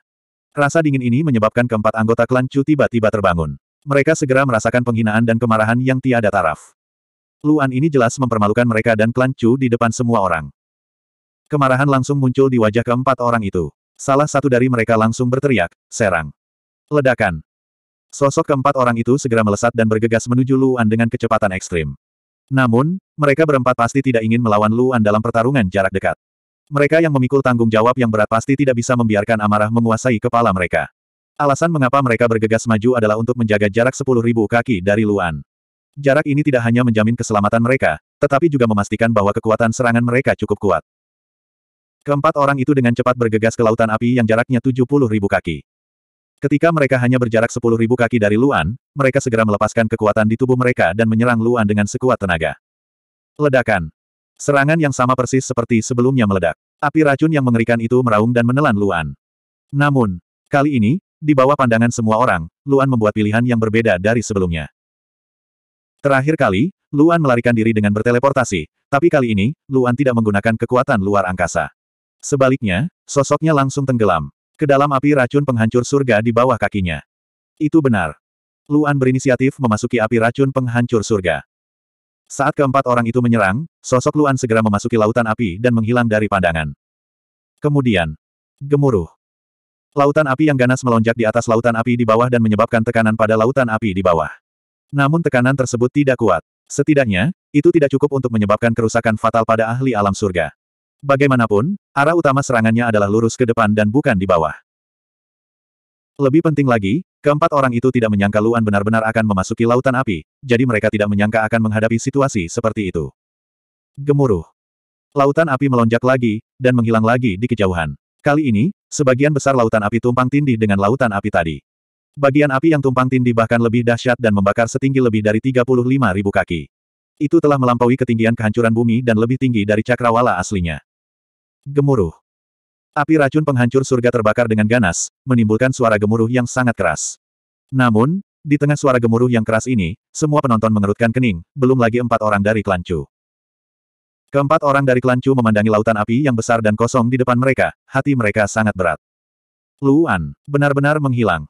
Rasa dingin ini menyebabkan keempat anggota klan Chu tiba-tiba terbangun. Mereka segera merasakan penghinaan dan kemarahan yang tiada taraf. Luan ini jelas mempermalukan mereka dan klan Chu di depan semua orang. Kemarahan langsung muncul di wajah keempat orang itu. Salah satu dari mereka langsung berteriak, serang. Ledakan. Sosok keempat orang itu segera melesat dan bergegas menuju Luan dengan kecepatan ekstrim. Namun, mereka berempat pasti tidak ingin melawan Luan dalam pertarungan jarak dekat. Mereka yang memikul tanggung jawab yang berat pasti tidak bisa membiarkan amarah menguasai kepala mereka. Alasan mengapa mereka bergegas maju adalah untuk menjaga jarak 10.000 kaki dari Luan. Jarak ini tidak hanya menjamin keselamatan mereka, tetapi juga memastikan bahwa kekuatan serangan mereka cukup kuat. Keempat orang itu dengan cepat bergegas ke lautan api yang jaraknya puluh ribu kaki. Ketika mereka hanya berjarak sepuluh ribu kaki dari Luan, mereka segera melepaskan kekuatan di tubuh mereka dan menyerang Luan dengan sekuat tenaga. Ledakan. Serangan yang sama persis seperti sebelumnya meledak. Api racun yang mengerikan itu meraung dan menelan Luan. Namun, kali ini, di bawah pandangan semua orang, Luan membuat pilihan yang berbeda dari sebelumnya. Terakhir kali, Luan melarikan diri dengan berteleportasi, tapi kali ini, Luan tidak menggunakan kekuatan luar angkasa. Sebaliknya, sosoknya langsung tenggelam. Ke dalam api racun penghancur surga di bawah kakinya. Itu benar. Luan berinisiatif memasuki api racun penghancur surga. Saat keempat orang itu menyerang, sosok Luan segera memasuki lautan api dan menghilang dari pandangan. Kemudian, gemuruh. Lautan api yang ganas melonjak di atas lautan api di bawah dan menyebabkan tekanan pada lautan api di bawah. Namun tekanan tersebut tidak kuat. Setidaknya, itu tidak cukup untuk menyebabkan kerusakan fatal pada ahli alam surga. Bagaimanapun, arah utama serangannya adalah lurus ke depan dan bukan di bawah. Lebih penting lagi, keempat orang itu tidak menyangka Luan benar-benar akan memasuki lautan api, jadi mereka tidak menyangka akan menghadapi situasi seperti itu. Gemuruh. Lautan api melonjak lagi, dan menghilang lagi di kejauhan. Kali ini, sebagian besar lautan api tumpang tindih dengan lautan api tadi. Bagian api yang tumpang tindih bahkan lebih dahsyat dan membakar setinggi lebih dari 35 ribu kaki. Itu telah melampaui ketinggian kehancuran bumi dan lebih tinggi dari cakrawala aslinya gemuruh. Api racun penghancur surga terbakar dengan ganas, menimbulkan suara gemuruh yang sangat keras. Namun, di tengah suara gemuruh yang keras ini, semua penonton mengerutkan kening, belum lagi empat orang dari klan Keempat orang dari klan memandangi lautan api yang besar dan kosong di depan mereka, hati mereka sangat berat. Luan, benar-benar menghilang.